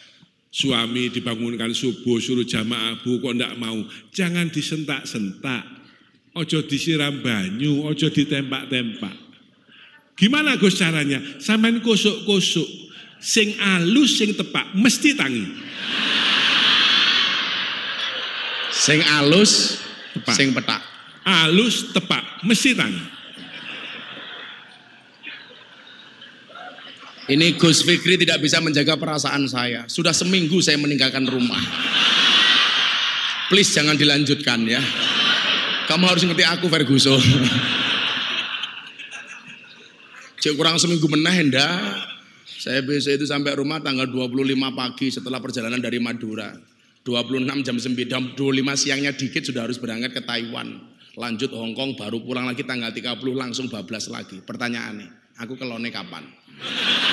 Suami dibangunkan subuh suruh jamaah bu kok tidak mau. Jangan disentak-sentak. Ojo disiram banyu, ojo ditempak-tempak. Gimana Gus caranya? Samain kosok-kosok. Sing alus, sing tepak, mesti tangi. Sing alus, tepak. sing petak. Alus, tepak, mesiran. Ini Gus Fikri tidak bisa menjaga perasaan saya. Sudah seminggu saya meninggalkan rumah. Please jangan dilanjutkan ya. Kamu harus ngerti aku Verguso. Cek kurang seminggu menah Saya besok itu sampai rumah tanggal 25 pagi setelah perjalanan dari Madura. 26 jam 9, 25 siangnya dikit sudah harus berangkat ke Taiwan. Lanjut Hong Kong baru pulang lagi tanggal 30 langsung bablas lagi. Pertanyaannya, aku Lone kapan?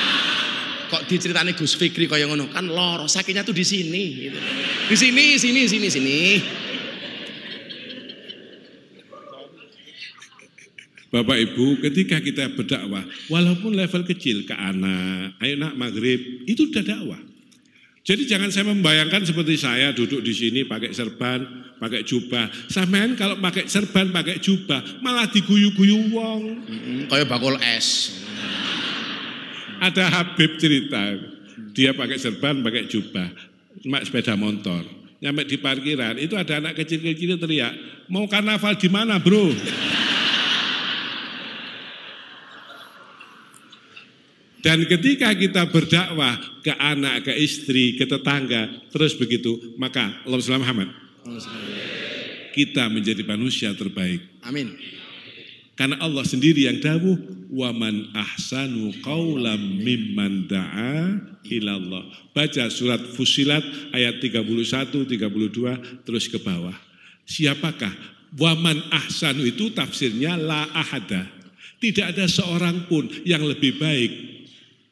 Kok diceritani Gus Fikri kaya ngono? Kan lor sakitnya tuh di sini gitu. Di sini, sini, sini, sini. Bapak Ibu, ketika kita berdakwah, walaupun level kecil ke anak, ayo nak maghrib, itu udah dakwah. Jadi jangan saya membayangkan seperti saya duduk di sini pakai serban, pakai jubah. Sampean kalau pakai serban, pakai jubah, malah diguyu-guyu wong. Mm-hmm, kayak bakul es. Ada Habib cerita, dia pakai serban, pakai jubah, mak sepeda motor. Nyampe di parkiran, itu ada anak kecil-kecil teriak, mau karnaval di mana bro? Dan ketika kita berdakwah ke anak, ke istri, ke tetangga, terus begitu, maka Allah SWT Muhammad. Kita menjadi manusia terbaik. Amin. Karena Allah sendiri yang dawuh, waman ahsanu qawlam mimman da'a ilallah. Baca surat Fusilat ayat 31, 32 terus ke bawah. Siapakah? Waman ahsanu itu tafsirnya la ahada. Tidak ada seorang pun yang lebih baik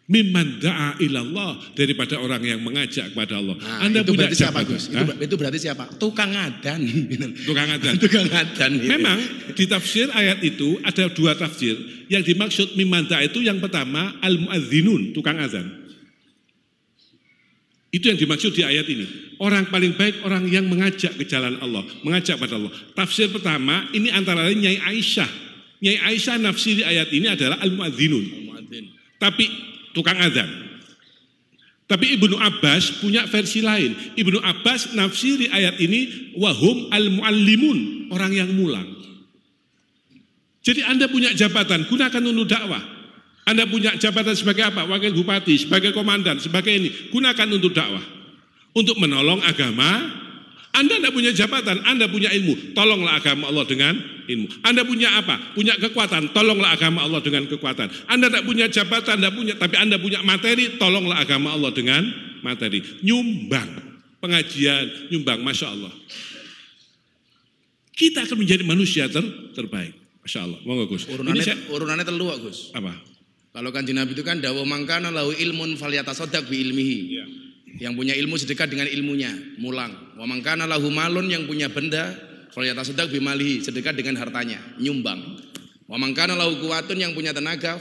Miman da'a ilallah daripada orang yang mengajak kepada Allah. Nah, Anda itu punya berarti siapa Gus? Itu, itu berarti siapa? Tukang adan. Tukang adan. Tukang adan. Gitu. Memang di tafsir ayat itu ada dua tafsir. Yang dimaksud miman da'a itu yang pertama al muadzinun tukang azan. Itu yang dimaksud di ayat ini. Orang paling baik orang yang mengajak ke jalan Allah, mengajak pada Allah. Tafsir pertama ini antara lain Nyai Aisyah. Nyai Aisyah nafsiri ayat ini adalah al muadzinun. Al -muadzin. Tapi tukang azan. Tapi Ibnu Abbas punya versi lain. Ibnu Abbas nafsiri ayat ini wahum al-muallimun, orang yang mulang. Jadi Anda punya jabatan, gunakan untuk dakwah. Anda punya jabatan sebagai apa? Wakil bupati, sebagai komandan, sebagai ini. Gunakan untuk dakwah. Untuk menolong agama anda tidak punya jabatan, Anda punya ilmu. Tolonglah agama Allah dengan ilmu. Anda punya apa? Punya kekuatan. Tolonglah agama Allah dengan kekuatan. Anda tidak punya jabatan, tidak punya, tapi Anda punya materi. Tolonglah agama Allah dengan materi. Nyumbang pengajian, nyumbang, masya Allah. Kita akan menjadi manusia ter terbaik, masya Allah. Monggo Gus. Urunannya, saya... urunannya telu Gus. Apa? Kalau kan Nabi itu kan dawa mangkana lau ilmun sodak bi ilmihi. Yeah. Yang punya ilmu sedekat dengan ilmunya, mulang. wamangkana lahu malun yang punya benda, sedak bimalihi, sedekat dengan hartanya, nyumbang. wamangkana lahu kuwatun yang punya tenaga,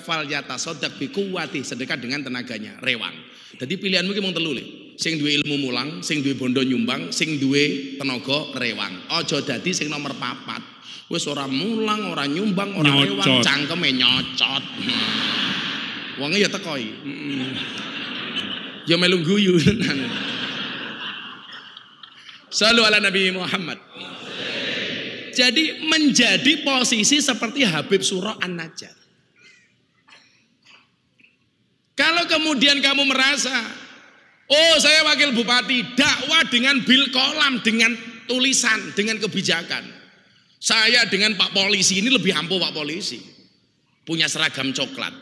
sedak bikuwati sedekat dengan tenaganya, rewang. Jadi pilihanmu ki mau telu Sing duwe ilmu mulang, sing duwe bondo nyumbang, sing duwe tenaga rewang. ojo dadi sing nomor papat. Wis ora mulang, ora nyumbang, ora rewang, cangkeme nyocot. Wonge ya tekoi. iki Yo melu guyu tenan. Selalu ala Nabi Muhammad. Jadi menjadi posisi seperti Habib Surah An-Najjar. Kalau kemudian kamu merasa, oh saya wakil bupati, dakwah dengan bil kolam, dengan tulisan, dengan kebijakan. Saya dengan Pak Polisi ini lebih ampuh Pak Polisi. Punya seragam coklat.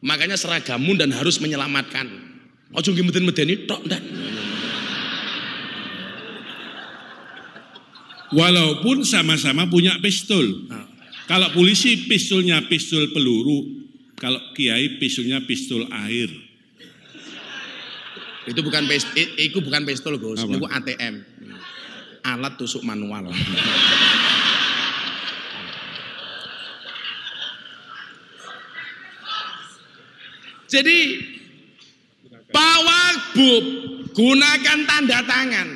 Makanya seragammu dan harus menyelamatkan. Aja nggih meden-medeni tok ndak. Walaupun sama-sama punya pistol. Kalau polisi pistolnya pistol peluru, kalau kiai pistolnya pistol air. Itu bukan pistol, itu bukan pistol, Gus. Itu ATM. Alat tusuk manual. Jadi Pak Wagub, gunakan tanda tangan.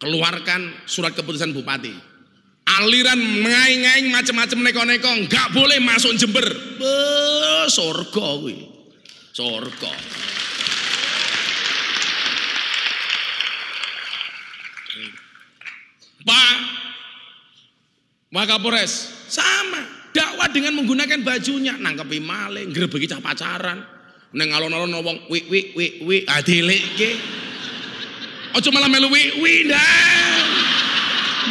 Keluarkan surat keputusan bupati. Aliran mengaing-aing macam-macam neko-neko nggak boleh masuk Jember. Be, surga wih, Surga. Pak Kapolres sama dakwah dengan menggunakan bajunya nangkepi maling, gerbegi cah pacaran, Neng alon-alon nobong, wi wi wi wi adilike. Ah, ojo malah melu wi wi dah.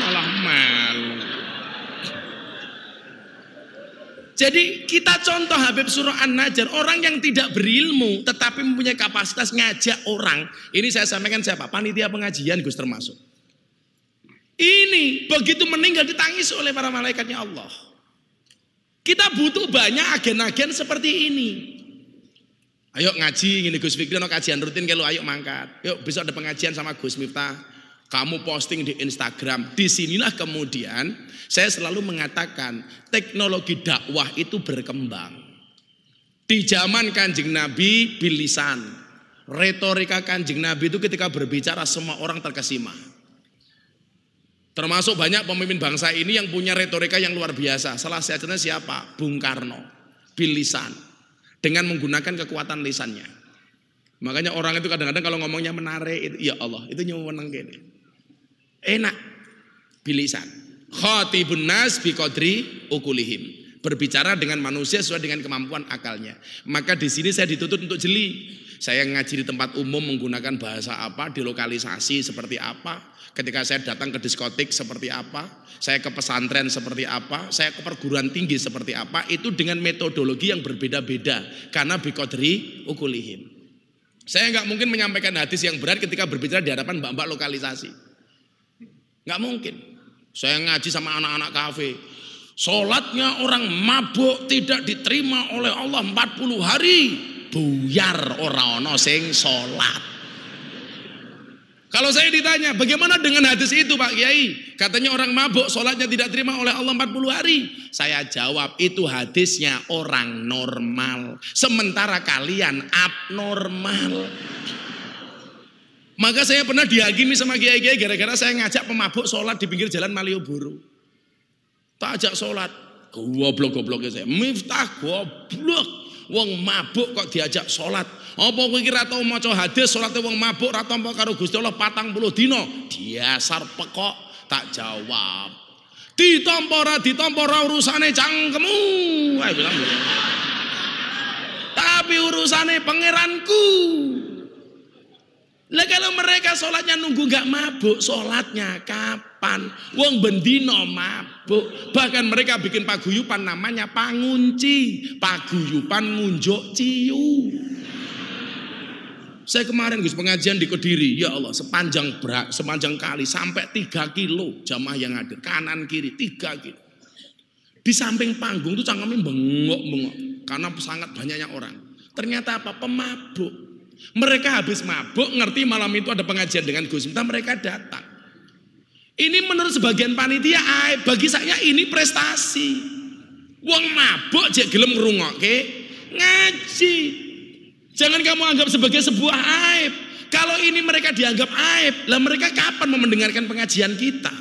Malah malu. Jadi kita contoh Habib Surah an Najar orang yang tidak berilmu tetapi mempunyai kapasitas ngajak orang. Ini saya sampaikan siapa? Panitia pengajian Gus termasuk. Ini begitu meninggal ditangis oleh para malaikatnya Allah. Kita butuh banyak agen-agen seperti ini. Ayo ngaji ini Gus Fikri ono kajian rutin kalau ayo mangkat. Yuk bisa ada pengajian sama Gus Miftah. Kamu posting di Instagram. di sinilah kemudian saya selalu mengatakan teknologi dakwah itu berkembang. Di zaman kanjeng Nabi bilisan. Retorika kanjeng Nabi itu ketika berbicara semua orang terkesima. Termasuk banyak pemimpin bangsa ini yang punya retorika yang luar biasa. Salah satunya siapa? Bung Karno. Bilisan dengan menggunakan kekuatan lisannya. Makanya orang itu kadang-kadang kalau ngomongnya menarik, itu, ya Allah, itu nyewa gini. Enak, bilisan. khotibun nas biqadri ukulihim. Berbicara dengan manusia sesuai dengan kemampuan akalnya. Maka di sini saya dituntut untuk jeli. Saya ngaji di tempat umum menggunakan bahasa apa, di lokalisasi seperti apa, ketika saya datang ke diskotik seperti apa, saya ke pesantren seperti apa, saya ke perguruan tinggi seperti apa, itu dengan metodologi yang berbeda-beda karena bikodri ukulihim. Saya nggak mungkin menyampaikan hadis yang berat ketika berbicara di hadapan mbak-mbak lokalisasi. Nggak mungkin. Saya ngaji sama anak-anak kafe. Solatnya orang mabuk tidak diterima oleh Allah 40 hari buyar orang ono sing sholat. Kalau saya ditanya, bagaimana dengan hadis itu Pak Kiai? Katanya orang mabuk, sholatnya tidak terima oleh Allah 40 hari. Saya jawab, itu hadisnya orang normal. Sementara kalian abnormal. Maka saya pernah dihakimi sama Kiai Kiai gara-gara saya ngajak pemabuk sholat di pinggir jalan Malioboro. Tak ajak sholat. Goblok-gobloknya saya. Miftah goblok. wong mabuk kok diajak salat apa kowe kira tau maca hadis salate wong mabuk ra tampa karo Gusti Allah 40 dina diasar pekok tak jawab ditampa ra ditampa ra urusane cangkemmu ayo bilang tapi urusane pangeranku Lah kalau mereka sholatnya nunggu gak mabuk, sholatnya kapan? Wong bendino mabuk. Bahkan mereka bikin paguyupan namanya pangunci. Paguyupan ngunjuk ciu. Saya kemarin Gus pengajian di Kediri, ya Allah sepanjang berak, sepanjang kali sampai tiga kilo jamaah yang ada kanan kiri tiga kilo. Di samping panggung tuh canggung bengok-bengok karena sangat banyaknya orang. Ternyata apa? Pemabuk. Mereka habis mabuk, ngerti malam itu ada pengajian dengan Gus Miftah, mereka datang. Ini menurut sebagian panitia aib, bagi saya ini prestasi. Wong mabuk jek gelem ngrungokke ngaji. Jangan kamu anggap sebagai sebuah aib. Kalau ini mereka dianggap aib, lah mereka kapan mau mendengarkan pengajian kita?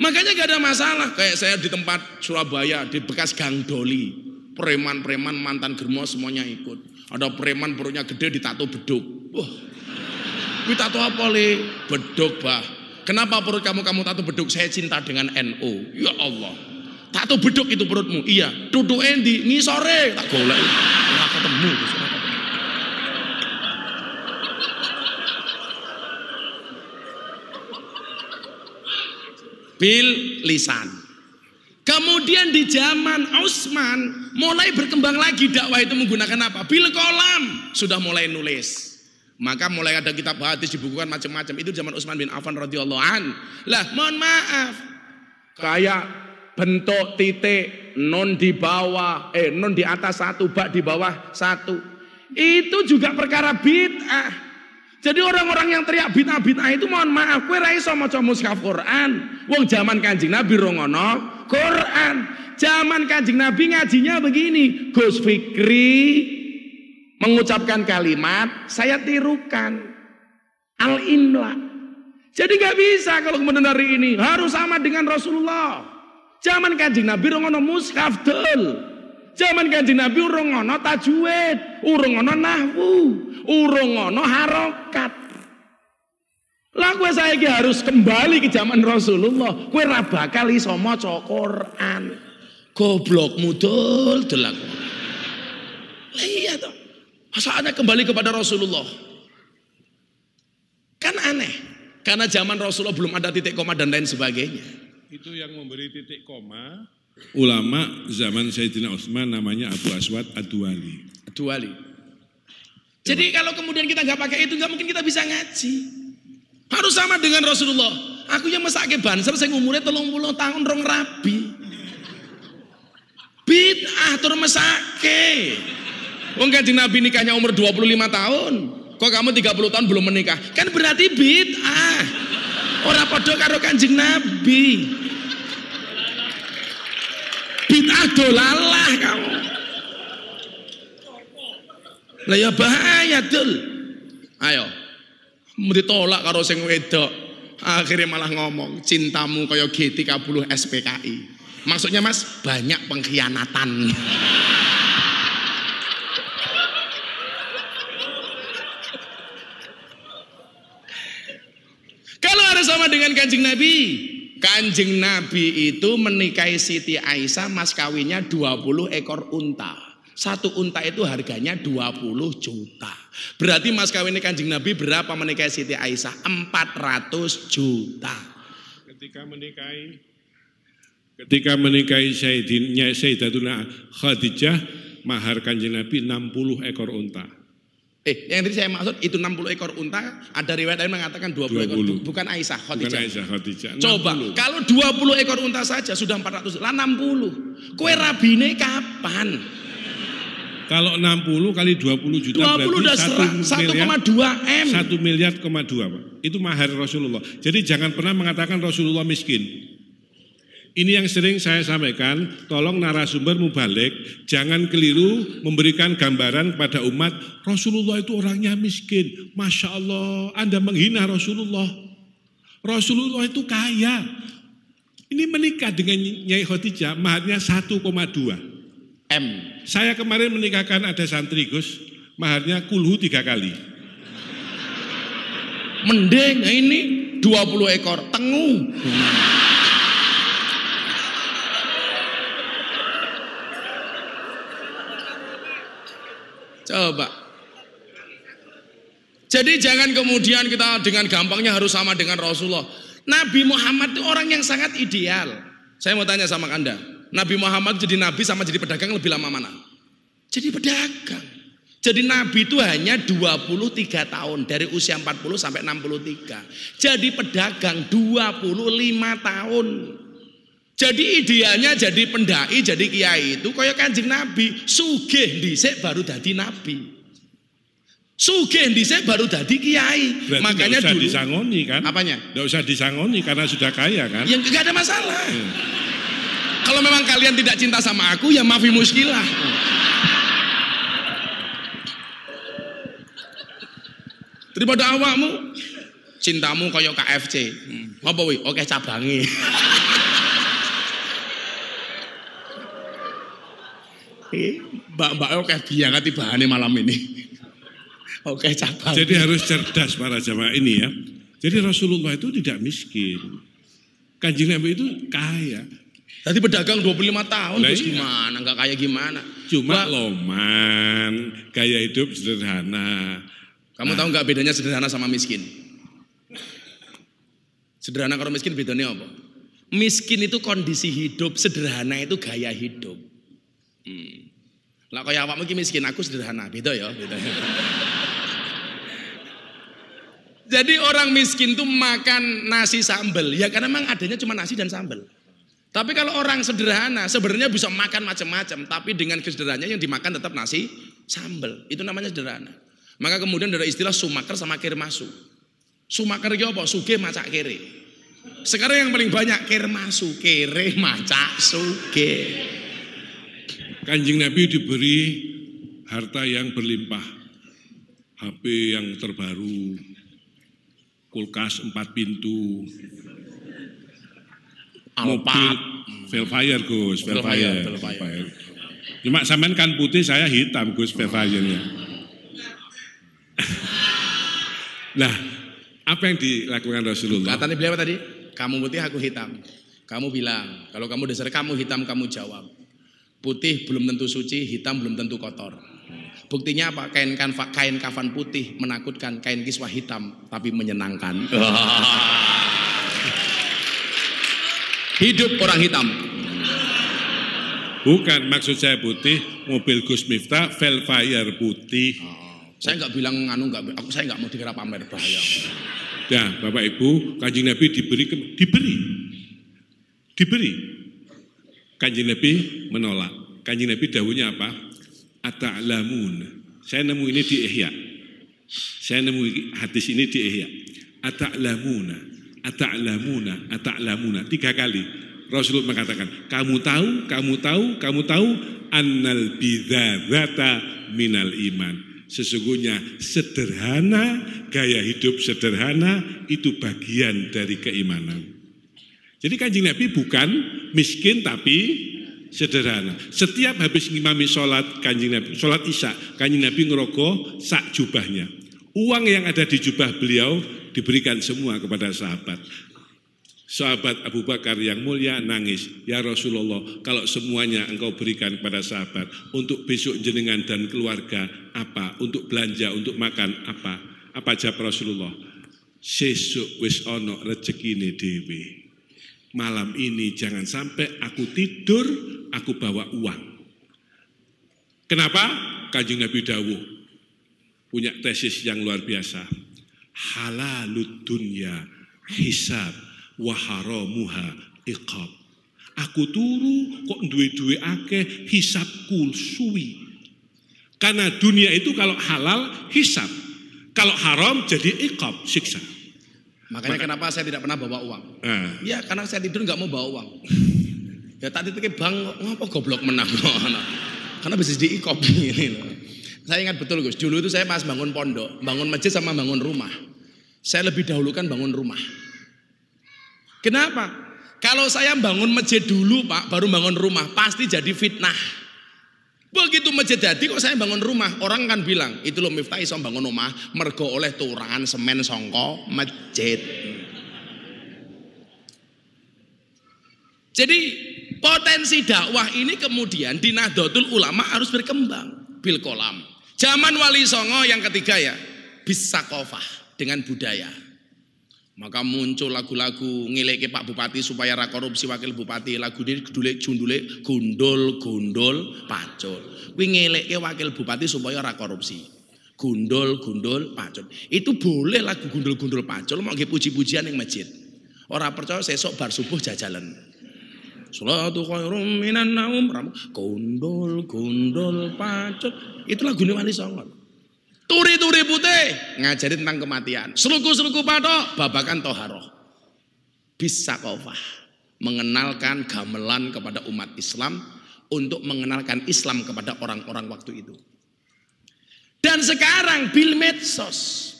Makanya gak ada masalah. Kayak saya di tempat Surabaya, di bekas Gang Doli. Preman-preman, mantan germo semuanya ikut. Ada preman perutnya gede ditato beduk. Wah. Kuwi tato apa le? Beduk, Bah. Kenapa perut kamu kamu tato beduk? Saya cinta dengan NU. Ya Allah. Tato beduk itu perutmu. Iya. Duduk endi? Ngisore tak golek. Ora ketemu. Bil lisan Kemudian di zaman Utsman mulai berkembang lagi dakwah itu menggunakan apa? Bil kolam sudah mulai nulis. Maka mulai ada kitab hadis dibukukan macam-macam. Itu zaman Utsman bin Affan radhiyallahu an. Lah, mohon maaf. Kayak bentuk titik non di bawah, eh non di atas satu, bak di bawah satu. Itu juga perkara bid'ah. Jadi orang-orang yang teriak bid'ah bid'ah itu mohon maaf, kue ra sama maca mushaf Quran. Wong zaman Kanjeng Nabi rongono Quran. Zaman kanjeng Nabi ngajinya begini. Gus Fikri mengucapkan kalimat, saya tirukan. Al-Imla. Jadi gak bisa kalau kemudian hari ini. Harus sama dengan Rasulullah. Zaman kanjeng Nabi rongono mushaf del. Zaman kanjeng Nabi rongono tajwid, nahwu, rongono harokat. Lah kue saya harus kembali ke zaman Rasulullah. Kue raba kali sama cokoran. Goblok mudul delak. Lah iya toh. Masa anda kembali kepada Rasulullah? Kan aneh. Karena zaman Rasulullah belum ada titik koma dan lain sebagainya. Itu yang memberi titik koma. Ulama zaman Sayyidina Utsman namanya Abu Aswad Adwali. Adwali. Jadi kalau kemudian kita nggak pakai itu nggak mungkin kita bisa ngaji. Harus sama dengan Rasulullah. Aku yang masak ke banser, saya umurnya tolong puluh tahun rong rabi. Bid'ah tur mesake. Wong kanjeng Nabi nikahnya umur 25 tahun. Kok kamu 30 tahun belum menikah? Kan berarti bid'ah. Orang podo karo kanjeng Nabi. Bid'ah dolalah kamu. Lah ya bahaya, Dul. Ayo, Ditolak karo sing wedok. Akhirnya malah ngomong, cintamu kaya G30 SPKI. Maksudnya mas, banyak pengkhianatan. Kalau ada sama dengan kanjeng Nabi, Kanjeng Nabi itu menikahi Siti Aisyah mas kawinnya 20 ekor unta. Satu unta itu harganya 20 juta. Berarti mas kawinnya kanjeng Nabi berapa menikahi Siti Aisyah? 400 juta. Ketika menikahi ketika menikahi Sayyidina Sayyidatuna Khadijah mahar kanjeng Nabi 60 ekor unta. Eh, yang tadi saya maksud itu 60 ekor unta, ada riwayat lain mengatakan 20, 20. ekor, bukan Aisyah Khadijah. Bukan Aisyah Khadijah. 60. Coba, kalau 20 ekor unta saja sudah 400, lah 60. Kue rabine kapan? Kalau 60 kali 20 juta 20 berarti 1,2 M. 1 miliar koma 2 Pak. Itu mahar Rasulullah. Jadi jangan pernah mengatakan Rasulullah miskin. Ini yang sering saya sampaikan, tolong narasumber mubalik, jangan keliru memberikan gambaran kepada umat, Rasulullah itu orangnya miskin. Masya Allah, Anda menghina Rasulullah. Rasulullah itu kaya. Ini menikah dengan Nyai Khadijah, mahatnya 1,2. M. Saya kemarin menikahkan ada santri Gus, maharnya kulhu tiga kali. Mending ini 20 ekor tengu. Coba. Jadi jangan kemudian kita dengan gampangnya harus sama dengan Rasulullah. Nabi Muhammad itu orang yang sangat ideal. Saya mau tanya sama Anda. Nabi Muhammad jadi nabi sama jadi pedagang lebih lama mana? Jadi pedagang. Jadi nabi itu hanya 23 tahun dari usia 40 sampai 63. Jadi pedagang 25 tahun. Jadi idealnya jadi pendai, jadi kiai itu kayak kanjeng nabi. Sugih dhisik baru jadi nabi. Sugih dhisik baru jadi kiai. Berarti Makanya usah dulu disangoni kan? Apanya? Enggak usah disangoni karena sudah kaya kan? Yang enggak ada masalah. Hmm kalau memang kalian tidak cinta sama aku ya maafi muskilah. Daripada awakmu cintamu koyo KFC. Hmm. Apa wih? Oke cabangi. Iya. Mbak-mbak oke hati bahannya malam ini. Oke cabangi. Jadi harus cerdas para jamaah ini ya. Jadi Rasulullah itu tidak miskin. Kanjeng Nabi itu kaya. Tadi pedagang 25 tahun, lima terus cuma, iya. gimana? Enggak kaya gimana? Cuma Wah. loman, gaya hidup sederhana. Kamu nah. tahu nggak bedanya sederhana sama miskin? Sederhana kalau miskin bedanya apa? Miskin itu kondisi hidup, sederhana itu gaya hidup. Hmm. Lah kaya awakmu mungkin miskin, aku sederhana, beda ya, beda. Ya. Jadi orang miskin tuh makan nasi sambel, ya karena memang adanya cuma nasi dan sambel. Tapi kalau orang sederhana sebenarnya bisa makan macam-macam, tapi dengan kesederhananya yang dimakan tetap nasi sambel Itu namanya sederhana. Maka kemudian ada istilah sumaker sama kirmasu. Sumaker itu apa? Suge macak kere. Sekarang yang paling banyak kirmasu, kere macak suge. Kanjeng Nabi diberi harta yang berlimpah. HP yang terbaru, kulkas empat pintu, Alphard. Velfire Gus, Velfire. Cuma sampean kan putih, saya hitam Gus Velfire nya. nah, apa yang dilakukan Rasulullah? Katanya beliau tadi, kamu putih, aku hitam. Kamu bilang, kalau kamu dasar kamu hitam, kamu jawab. Putih belum tentu suci, hitam belum tentu kotor. Buktinya apa? Kain, kan kain kafan putih menakutkan, kain kiswah hitam tapi menyenangkan. Hidup orang hitam. Bukan maksud saya putih, mobil Gus Miftah Velfire putih. Oh, saya nggak bilang anu nggak, aku saya nggak mau dikira pamer bahaya. Ya, Bapak Ibu, Kanjeng Nabi diberi diberi diberi. Kanjeng Nabi menolak. Kanjeng Nabi dahulunya apa? Ata'lamun. Saya nemu ini di Ihya. Saya nemu hadis ini di Ihya. Ata'lamuna ata'lamuna, ata'lamuna. Tiga kali Rasulullah mengatakan, kamu tahu, kamu tahu, kamu tahu, annal bidadata minal iman. Sesungguhnya sederhana, gaya hidup sederhana itu bagian dari keimanan. Jadi kanjeng Nabi bukan miskin tapi sederhana. Setiap habis ngimami sholat kanjeng Nabi, sholat isya, kanjeng Nabi ngerokok sak jubahnya uang yang ada di jubah beliau diberikan semua kepada sahabat. Sahabat Abu Bakar yang mulia nangis, "Ya Rasulullah, kalau semuanya engkau berikan kepada sahabat untuk besok jenengan dan keluarga apa? Untuk belanja, untuk makan apa? Apa jawab Rasulullah? Sesuk wis ono ini dewi. Malam ini jangan sampai aku tidur, aku bawa uang. Kenapa? Kanjeng Nabi Dawuh, punya tesis yang luar biasa. Halalud dunya hisab haramuha iqab. Aku turu kok duwe-duwe akeh hisabku suwi. Karena dunia itu kalau halal hisab, kalau haram jadi iqab siksa. Makanya Maka, kenapa saya tidak pernah bawa uang? Eh. Ya karena saya tidur nggak mau bawa uang. ya tadi tadi bang ngapa goblok menang karena bisnis di iqab ini loh. Saya ingat betul Gus, dulu itu saya pas bangun pondok, bangun masjid sama bangun rumah. Saya lebih dahulukan bangun rumah. Kenapa? Kalau saya bangun masjid dulu Pak, baru bangun rumah, pasti jadi fitnah. Begitu masjid jadi kok saya bangun rumah, orang kan bilang, itu loh Miftah iso bangun rumah, mergo oleh turangan semen songko masjid. Jadi potensi dakwah ini kemudian di Nahdlatul Ulama harus berkembang bil kolam. Zaman Wali Songo yang ketiga ya, bisa bisakofah dengan budaya. Maka muncul lagu-lagu ngileke Pak Bupati supaya ra korupsi wakil bupati, lagu ini gedulek jundule gundul gundul pacul. Kuwi ngileke wakil bupati supaya ra korupsi. Gundul gundul pacul. Itu boleh lagu gundul gundul pacul mau nggih puji-pujian yang masjid. Orang percaya sesok bar subuh jajalan. Salatu khairum minan naum. Kondol, kundul pacet Itu lagu Wali Songo. Turi-turi putih ngajarin tentang kematian. Seluku-seluku patok babakan toharoh. Bisa kofah. Mengenalkan gamelan kepada umat Islam untuk mengenalkan Islam kepada orang-orang waktu itu. Dan sekarang Bil Medsos.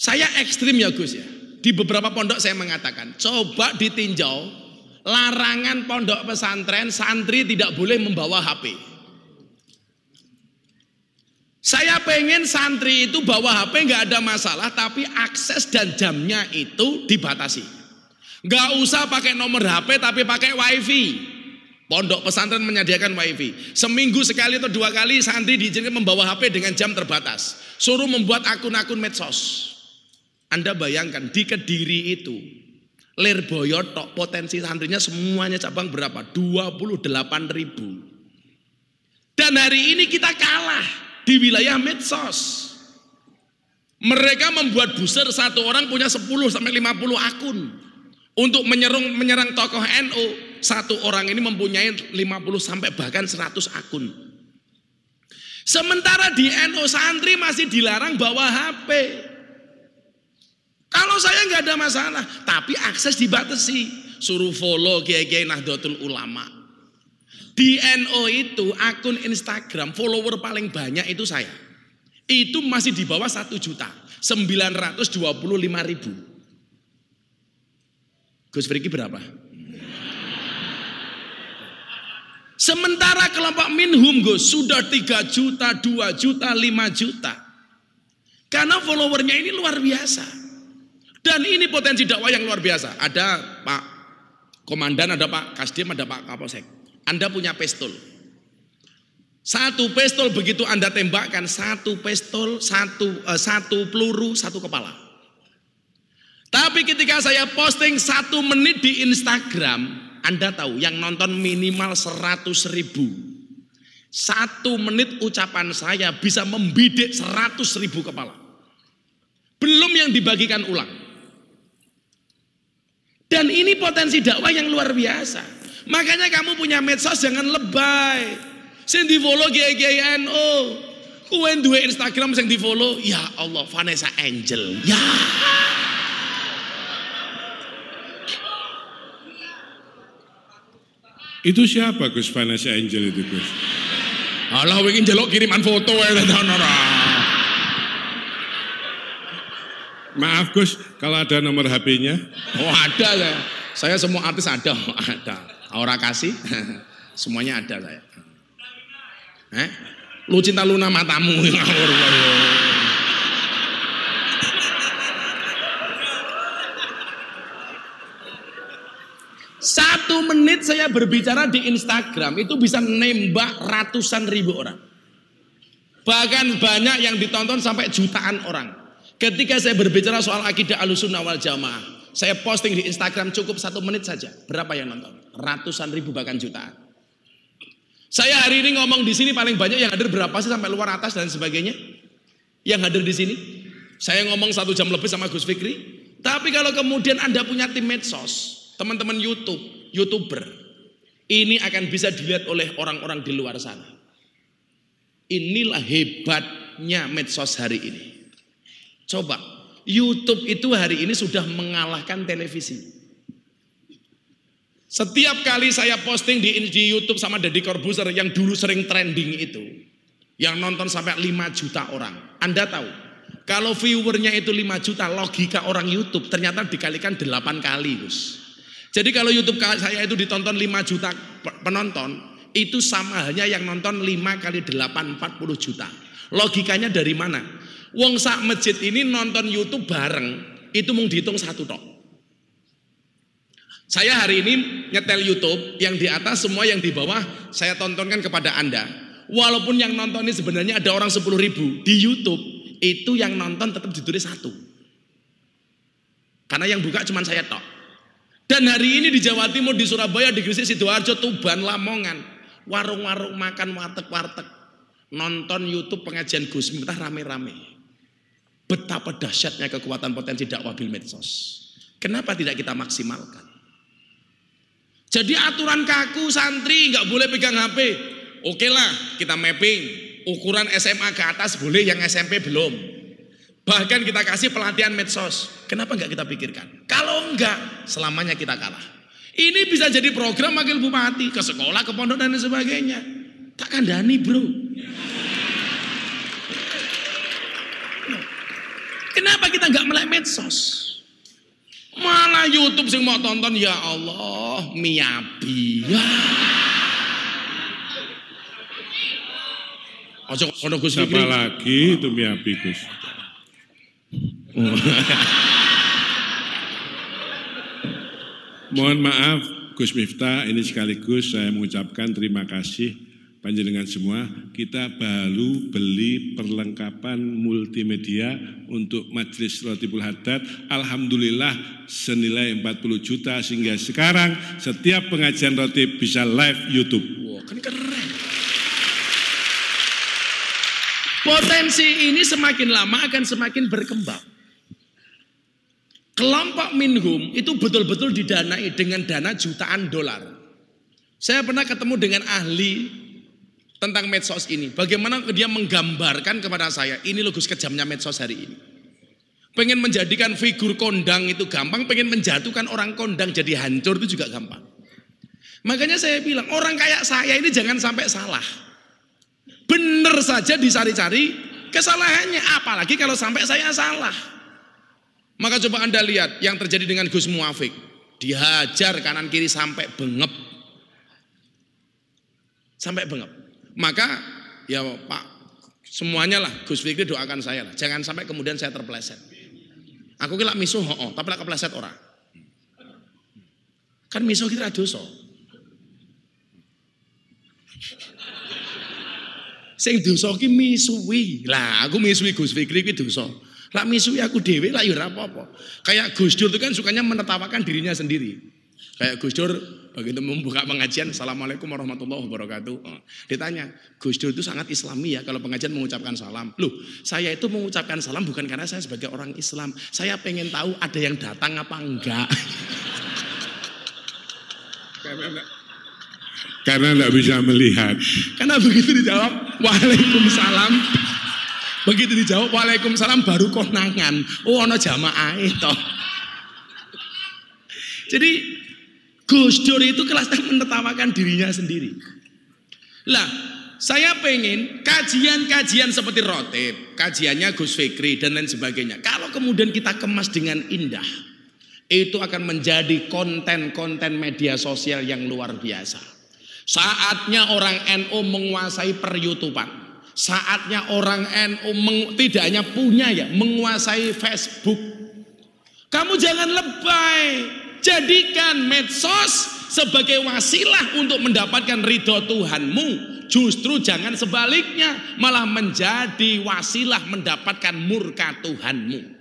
Saya ekstrim ya Gus ya. Di beberapa pondok saya mengatakan, coba ditinjau larangan pondok pesantren santri tidak boleh membawa HP. Saya pengen santri itu bawa HP nggak ada masalah, tapi akses dan jamnya itu dibatasi. Nggak usah pakai nomor HP, tapi pakai WiFi. Pondok pesantren menyediakan WiFi. Seminggu sekali atau dua kali santri diizinkan membawa HP dengan jam terbatas. Suruh membuat akun-akun medsos. Anda bayangkan di Kediri itu Lirboyo tok potensi santrinya semuanya cabang berapa? 28 ribu. Dan hari ini kita kalah di wilayah medsos. Mereka membuat buser satu orang punya 10 sampai 50 akun untuk menyerang menyerang tokoh NU. NO. Satu orang ini mempunyai 50 sampai bahkan 100 akun. Sementara di NU NO santri masih dilarang bawa HP. Kalau saya nggak ada masalah, tapi akses dibatasi. Suruh follow kiai-kiai Nahdlatul Ulama. Di NO itu akun Instagram follower paling banyak itu saya. Itu masih di bawah 1 juta. 925 ribu. Gus Friki berapa? Sementara kelompok minhum Gus sudah 3 juta, 2 juta, 5 juta. Karena followernya ini luar biasa. Dan ini potensi dakwah yang luar biasa. Ada Pak Komandan, ada Pak Kasdim, ada Pak Kapolsek. Anda punya pistol. Satu pistol begitu Anda tembakkan, satu pistol, satu eh, satu peluru, satu kepala. Tapi ketika saya posting satu menit di Instagram, Anda tahu yang nonton minimal 100 ribu. Satu menit ucapan saya bisa membidik 100 ribu kepala. Belum yang dibagikan ulang. Dan ini potensi dakwah yang luar biasa. Makanya kamu punya medsos jangan lebay. Sing di follow GGNO. kuen dua Instagram sing di follow. Ya Allah Vanessa Angel. Ya. Itu siapa Gus Vanessa Angel itu Gus? Allah ingin jelok kiriman foto ya. Maaf Gus, kalau ada nomor HP-nya. Oh ada ya. Saya semua artis ada, ada. Aura kasih, semuanya ada saya. Eh? Lu cinta Luna matamu. Satu menit saya berbicara di Instagram itu bisa nembak ratusan ribu orang. Bahkan banyak yang ditonton sampai jutaan orang. Ketika saya berbicara soal akidah alusunah wal jamaah, saya posting di Instagram cukup satu menit saja. Berapa yang nonton? Ratusan ribu bahkan jutaan. Saya hari ini ngomong di sini paling banyak yang hadir berapa sih sampai luar atas dan sebagainya? Yang hadir di sini? Saya ngomong satu jam lebih sama Gus Fikri. Tapi kalau kemudian Anda punya tim medsos, teman-teman YouTube, YouTuber, ini akan bisa dilihat oleh orang-orang di luar sana. Inilah hebatnya medsos hari ini. Coba, YouTube itu hari ini sudah mengalahkan televisi. Setiap kali saya posting di, di YouTube sama Deddy Corbuzier yang dulu sering trending itu, yang nonton sampai 5 juta orang. Anda tahu, kalau viewernya itu 5 juta, logika orang YouTube ternyata dikalikan 8 kali, Gus. Jadi kalau YouTube saya itu ditonton 5 juta penonton, itu sama hanya yang nonton 5 kali 8, 40 juta. Logikanya dari mana? Wong sak masjid ini nonton YouTube bareng itu mau dihitung satu tok. Saya hari ini nyetel YouTube yang di atas semua yang di bawah saya tontonkan kepada anda. Walaupun yang nonton ini sebenarnya ada orang 10 ribu di YouTube itu yang nonton tetap ditulis satu. Karena yang buka cuma saya tok. Dan hari ini di Jawa Timur, di Surabaya, di Gresik, Sidoarjo, Tuban, Lamongan, warung-warung makan warteg-warteg, nonton YouTube pengajian Gus Miftah rame-rame. Betapa dahsyatnya kekuatan potensi dakwah bil medsos. Kenapa tidak kita maksimalkan? Jadi aturan kaku santri nggak boleh pegang HP. Oke lah, kita mapping ukuran SMA ke atas boleh, yang SMP belum. Bahkan kita kasih pelatihan medsos. Kenapa nggak kita pikirkan? Kalau enggak, selamanya kita kalah. Ini bisa jadi program wakil bupati, ke sekolah, ke pondok dan sebagainya. Tak kandani bro. Kenapa kita nggak melek medsos? Malah YouTube sih mau tonton ya Allah, miabi. Ya. Ojo kono Gus Siapa lagi itu miabi Gus? Mohon maaf Gus Miftah, ini sekaligus saya mengucapkan terima kasih panjenengan semua, kita baru beli perlengkapan multimedia untuk Majelis Rotibul Haddad. Alhamdulillah senilai 40 juta sehingga sekarang setiap pengajian roti bisa live YouTube. wow, kan keren. Potensi ini semakin lama akan semakin berkembang. Kelompok minhum itu betul-betul didanai dengan dana jutaan dolar. Saya pernah ketemu dengan ahli tentang medsos ini. Bagaimana dia menggambarkan kepada saya, ini logus kejamnya medsos hari ini. Pengen menjadikan figur kondang itu gampang, pengen menjatuhkan orang kondang jadi hancur itu juga gampang. Makanya saya bilang, orang kayak saya ini jangan sampai salah. Benar saja dicari-cari kesalahannya, apalagi kalau sampai saya salah. Maka coba Anda lihat yang terjadi dengan Gus Muafik. Dihajar kanan kiri sampai bengep. Sampai bengep. Maka ya Pak semuanya lah Gus Fikri doakan saya lah. Jangan sampai kemudian saya terpeleset. Aku kira misuh ho, tapi lah kepleset orang. Kan misuh kita dosa. Sing dosa ki misuwi. Lah aku misuwi Gus Fikri ki dosa. Lah misuwi aku dewi lah ya apa-apa. Kayak Gus Dur itu kan sukanya menertawakan dirinya sendiri. Kayak Gus Dur begitu membuka pengajian assalamualaikum warahmatullahi wabarakatuh oh, ditanya Gus Dur itu sangat islami ya kalau pengajian mengucapkan salam loh saya itu mengucapkan salam bukan karena saya sebagai orang Islam saya pengen tahu ada yang datang apa enggak karena tidak bisa melihat karena begitu dijawab waalaikumsalam begitu dijawab waalaikumsalam baru konangan oh ono jamaah itu jadi Gus Dur itu kelasnya menertawakan dirinya sendiri. Lah, saya pengen kajian-kajian seperti roti, kajiannya Gus Fikri dan lain sebagainya. Kalau kemudian kita kemas dengan indah, itu akan menjadi konten-konten media sosial yang luar biasa. Saatnya orang NU NO menguasai peryutupan. Saatnya orang NU NO meng, tidak hanya punya ya, menguasai Facebook. Kamu jangan lebay. Jadikan medsos sebagai wasilah untuk mendapatkan ridho Tuhanmu. Justru jangan sebaliknya, malah menjadi wasilah mendapatkan murka Tuhanmu.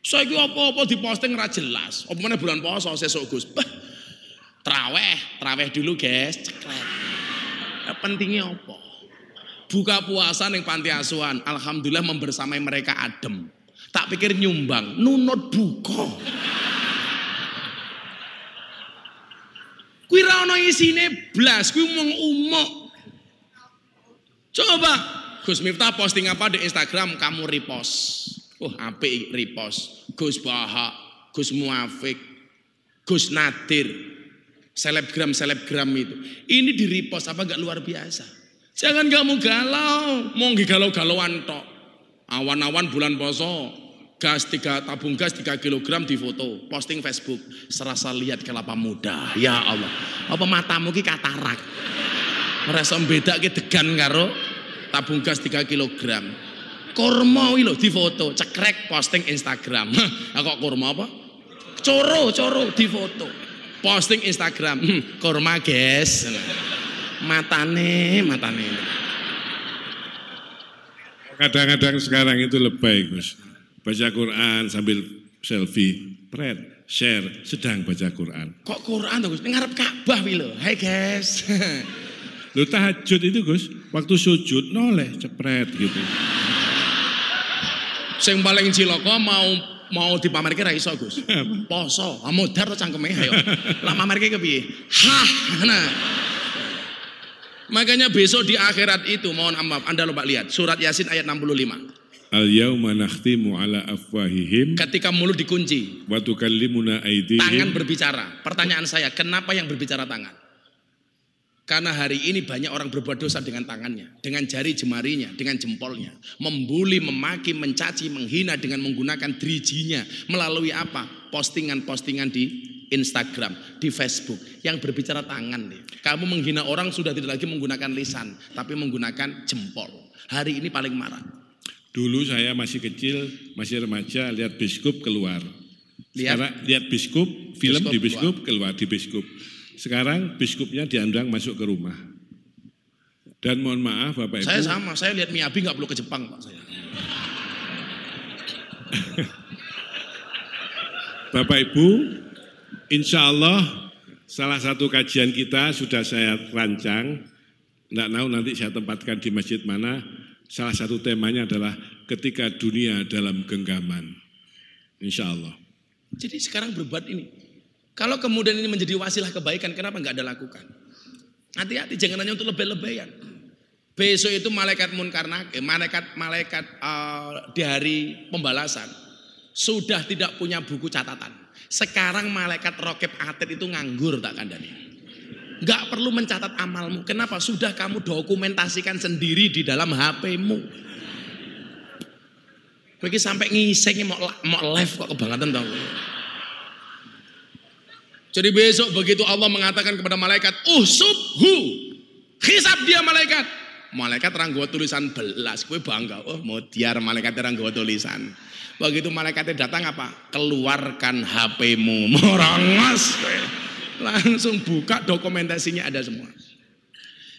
Saya so, apa-apa diposting ra jelas. Apa mana bulan puasa sesuk Gus. traweh, traweh dulu guys. Ceklek. Ya, pentingnya apa? Buka puasa yang panti asuhan. Alhamdulillah membersamai mereka adem. Tak pikir nyumbang, nunut buka. Kuwi ra ono isine blas, kuwi mung umuk. Coba Gus Miftah posting apa di Instagram kamu repost. Oh, apik repost. Gus baha, Gus Muafik, Gus Nadir. Selebgram-selebgram itu. Ini di repost apa enggak luar biasa? Jangan kamu galau, mau galau-galauan tok. Awan-awan bulan poso, gas tiga tabung gas 3 kg foto posting Facebook, serasa lihat kelapa muda. Ya Allah. Apa matamu ki katarak? Merasa beda ki degan karo tabung gas 3 kg. Kurma lo di foto cekrek posting Instagram. Aku kok kurma apa? Coro, coro di foto Posting Instagram, hmm, kurma guys. Matane, matane. Kadang-kadang sekarang itu lebih Gus baca Quran sambil selfie, pret, share sedang baca Quran. Kok Quran tuh Gus? Ngarep Ka'bah wi lho. Hai guys. Lo tahajud itu Gus, waktu sujud noleh cepret gitu. Sing paling ciloko mau mau dipamerke ra iso Gus. Poso, amodar to cangkeme ayo. Lah pamerke piye? Hah. Nah. Makanya besok di akhirat itu mohon maaf Anda lupa lihat surat Yasin ayat 65. Al yauma nakhtimu ala afwahihim. Ketika mulut dikunci. Wa tukallimuna aydihim. Tangan berbicara. Pertanyaan saya, kenapa yang berbicara tangan? Karena hari ini banyak orang berbuat dosa dengan tangannya, dengan jari jemarinya, dengan jempolnya, membuli, memaki, mencaci, menghina dengan menggunakan drijinya. melalui apa? Postingan-postingan di Instagram, di Facebook yang berbicara tangan. Kamu menghina orang sudah tidak lagi menggunakan lisan, tapi menggunakan jempol. Hari ini paling marah. Dulu saya masih kecil, masih remaja, lihat biskup keluar. Lihat, Sekarang, lihat biskup, film biskup di biskup keluar. keluar di biskup. Sekarang biskupnya diandang masuk ke rumah. Dan mohon maaf Bapak Ibu. Saya sama, saya lihat Miyabi nggak perlu ke Jepang Pak saya. Bapak Ibu, insya Allah salah satu kajian kita sudah saya rancang. Nggak tahu nanti saya tempatkan di masjid mana Salah satu temanya adalah ketika dunia dalam genggaman. Insya Allah. Jadi sekarang berbuat ini. Kalau kemudian ini menjadi wasilah kebaikan, kenapa nggak ada lakukan? Hati-hati, jangan hanya untuk lebih-lebihan. Besok itu malaikat munkar malaikat malaikat uh, di hari pembalasan sudah tidak punya buku catatan. Sekarang malaikat roket atet itu nganggur tak kandani nggak perlu mencatat amalmu. Kenapa? Sudah kamu dokumentasikan sendiri di dalam HP-mu. sampai ngisengnya mau, mau live kok kebangetan tau. Jadi besok begitu Allah mengatakan kepada malaikat, subhu, hisap dia malaikat. Malaikat gue tulisan belas, gue bangga. Oh mau tiar malaikat gue tulisan. Begitu malaikatnya datang apa? Keluarkan HP-mu, merangas. langsung buka dokumentasinya ada semua.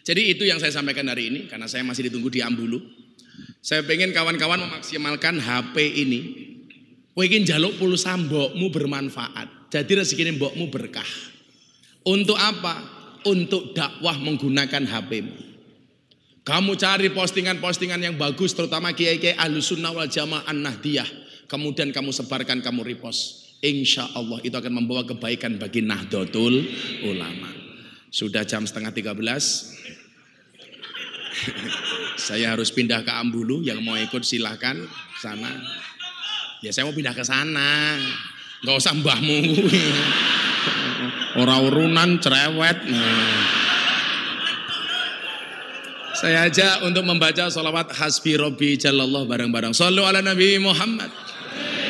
Jadi itu yang saya sampaikan hari ini karena saya masih ditunggu di Ambulu. Saya pengen kawan-kawan memaksimalkan HP ini. Wegin jaluk puluh pulsa mbokmu bermanfaat. Jadi rezeki mbokmu berkah. Untuk apa? Untuk dakwah menggunakan HPmu. Kamu cari postingan-postingan yang bagus terutama kiai-kiai Ahlussunnah wal Jamaah An-Nahdiyah. Kemudian kamu sebarkan, kamu repost Insya Allah itu akan membawa kebaikan bagi Nahdlatul Ulama. Sudah jam setengah 13. saya harus pindah ke Ambulu. Yang mau ikut silahkan sana. Ya saya mau pindah ke sana. Gak usah mbahmu. Orang urunan cerewet. Nah. Saya aja untuk membaca salawat hasbi robbi jalallah bareng-bareng. Sallu ala Nabi Muhammad.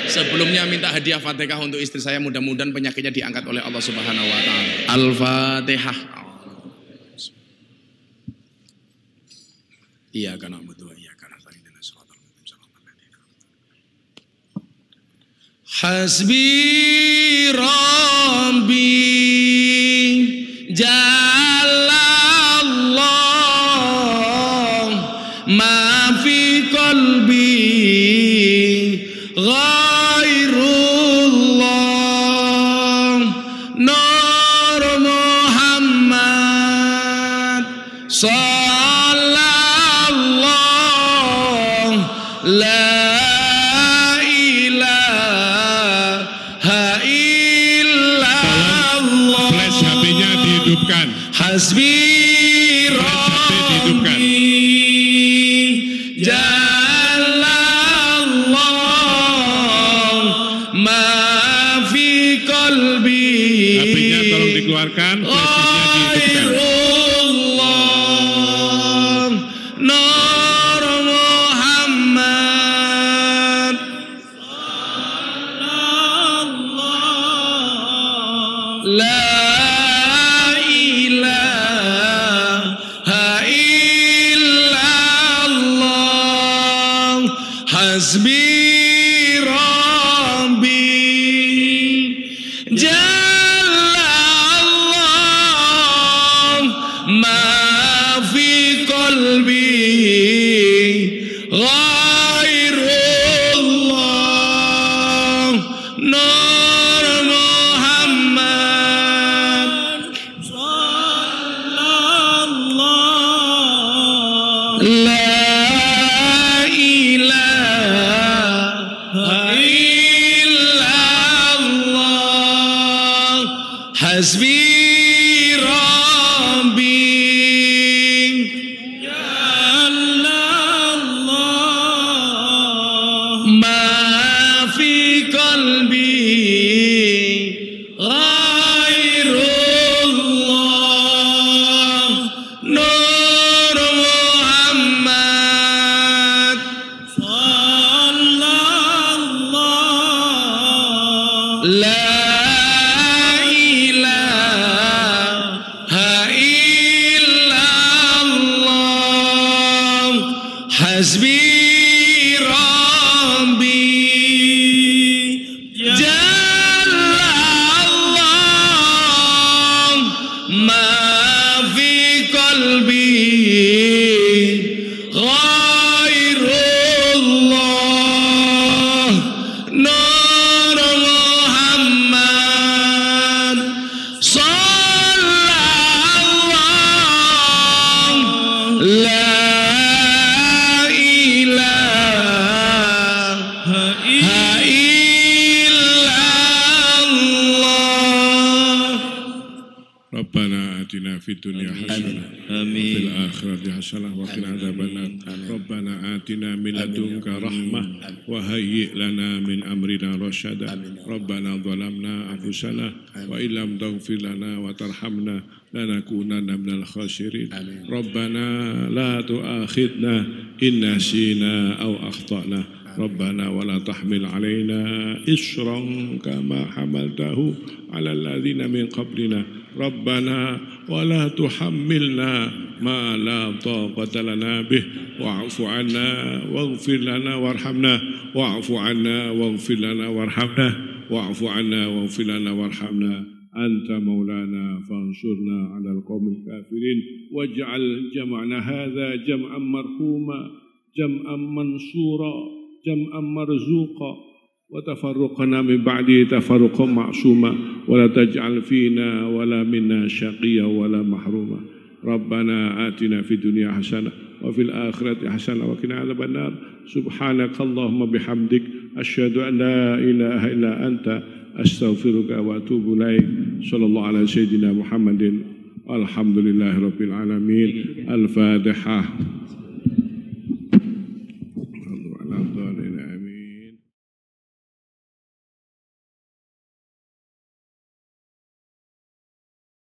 Sebelumnya minta hadiah Fatihah untuk istri saya mudah-mudahan penyakitnya diangkat oleh Allah Subhanahu wa taala. Al-Fatihah. Iya karena betul iya karena tadi Hasbi Rabbi Jalla أنفسنا وإن لم تغفر لنا وترحمنا لنكونن من الخاسرين ربنا لا تؤاخذنا إن نسينا أو أخطأنا ربنا ولا تحمل علينا إصرا كما حملته على الذين من قبلنا ربنا ولا تحملنا ما لا طاقة لنا به واعف عنا واغفر لنا وارحمنا واعف عنا واغفر لنا وارحمنا واعف عنا واغفر لنا وارحمنا أنت مولانا فانصرنا على القوم الكافرين واجعل جمعنا هذا جمعا مرحوما جمعا منصورا جمعا مرزوقا وتفرقنا من بعده تفرقا معصوما ولا تجعل فينا ولا منا شقيا ولا محروما ربنا آتنا في الدنيا حسنه وفي الآخرة حسنة وقنا عذاب النار سبحانك اللهم بحمدك أشهد أن لا إله إلا أنت أستغفرك وأتوب إليك صلى الله على سيدنا محمد الحمد لله رب العالمين الفاتحة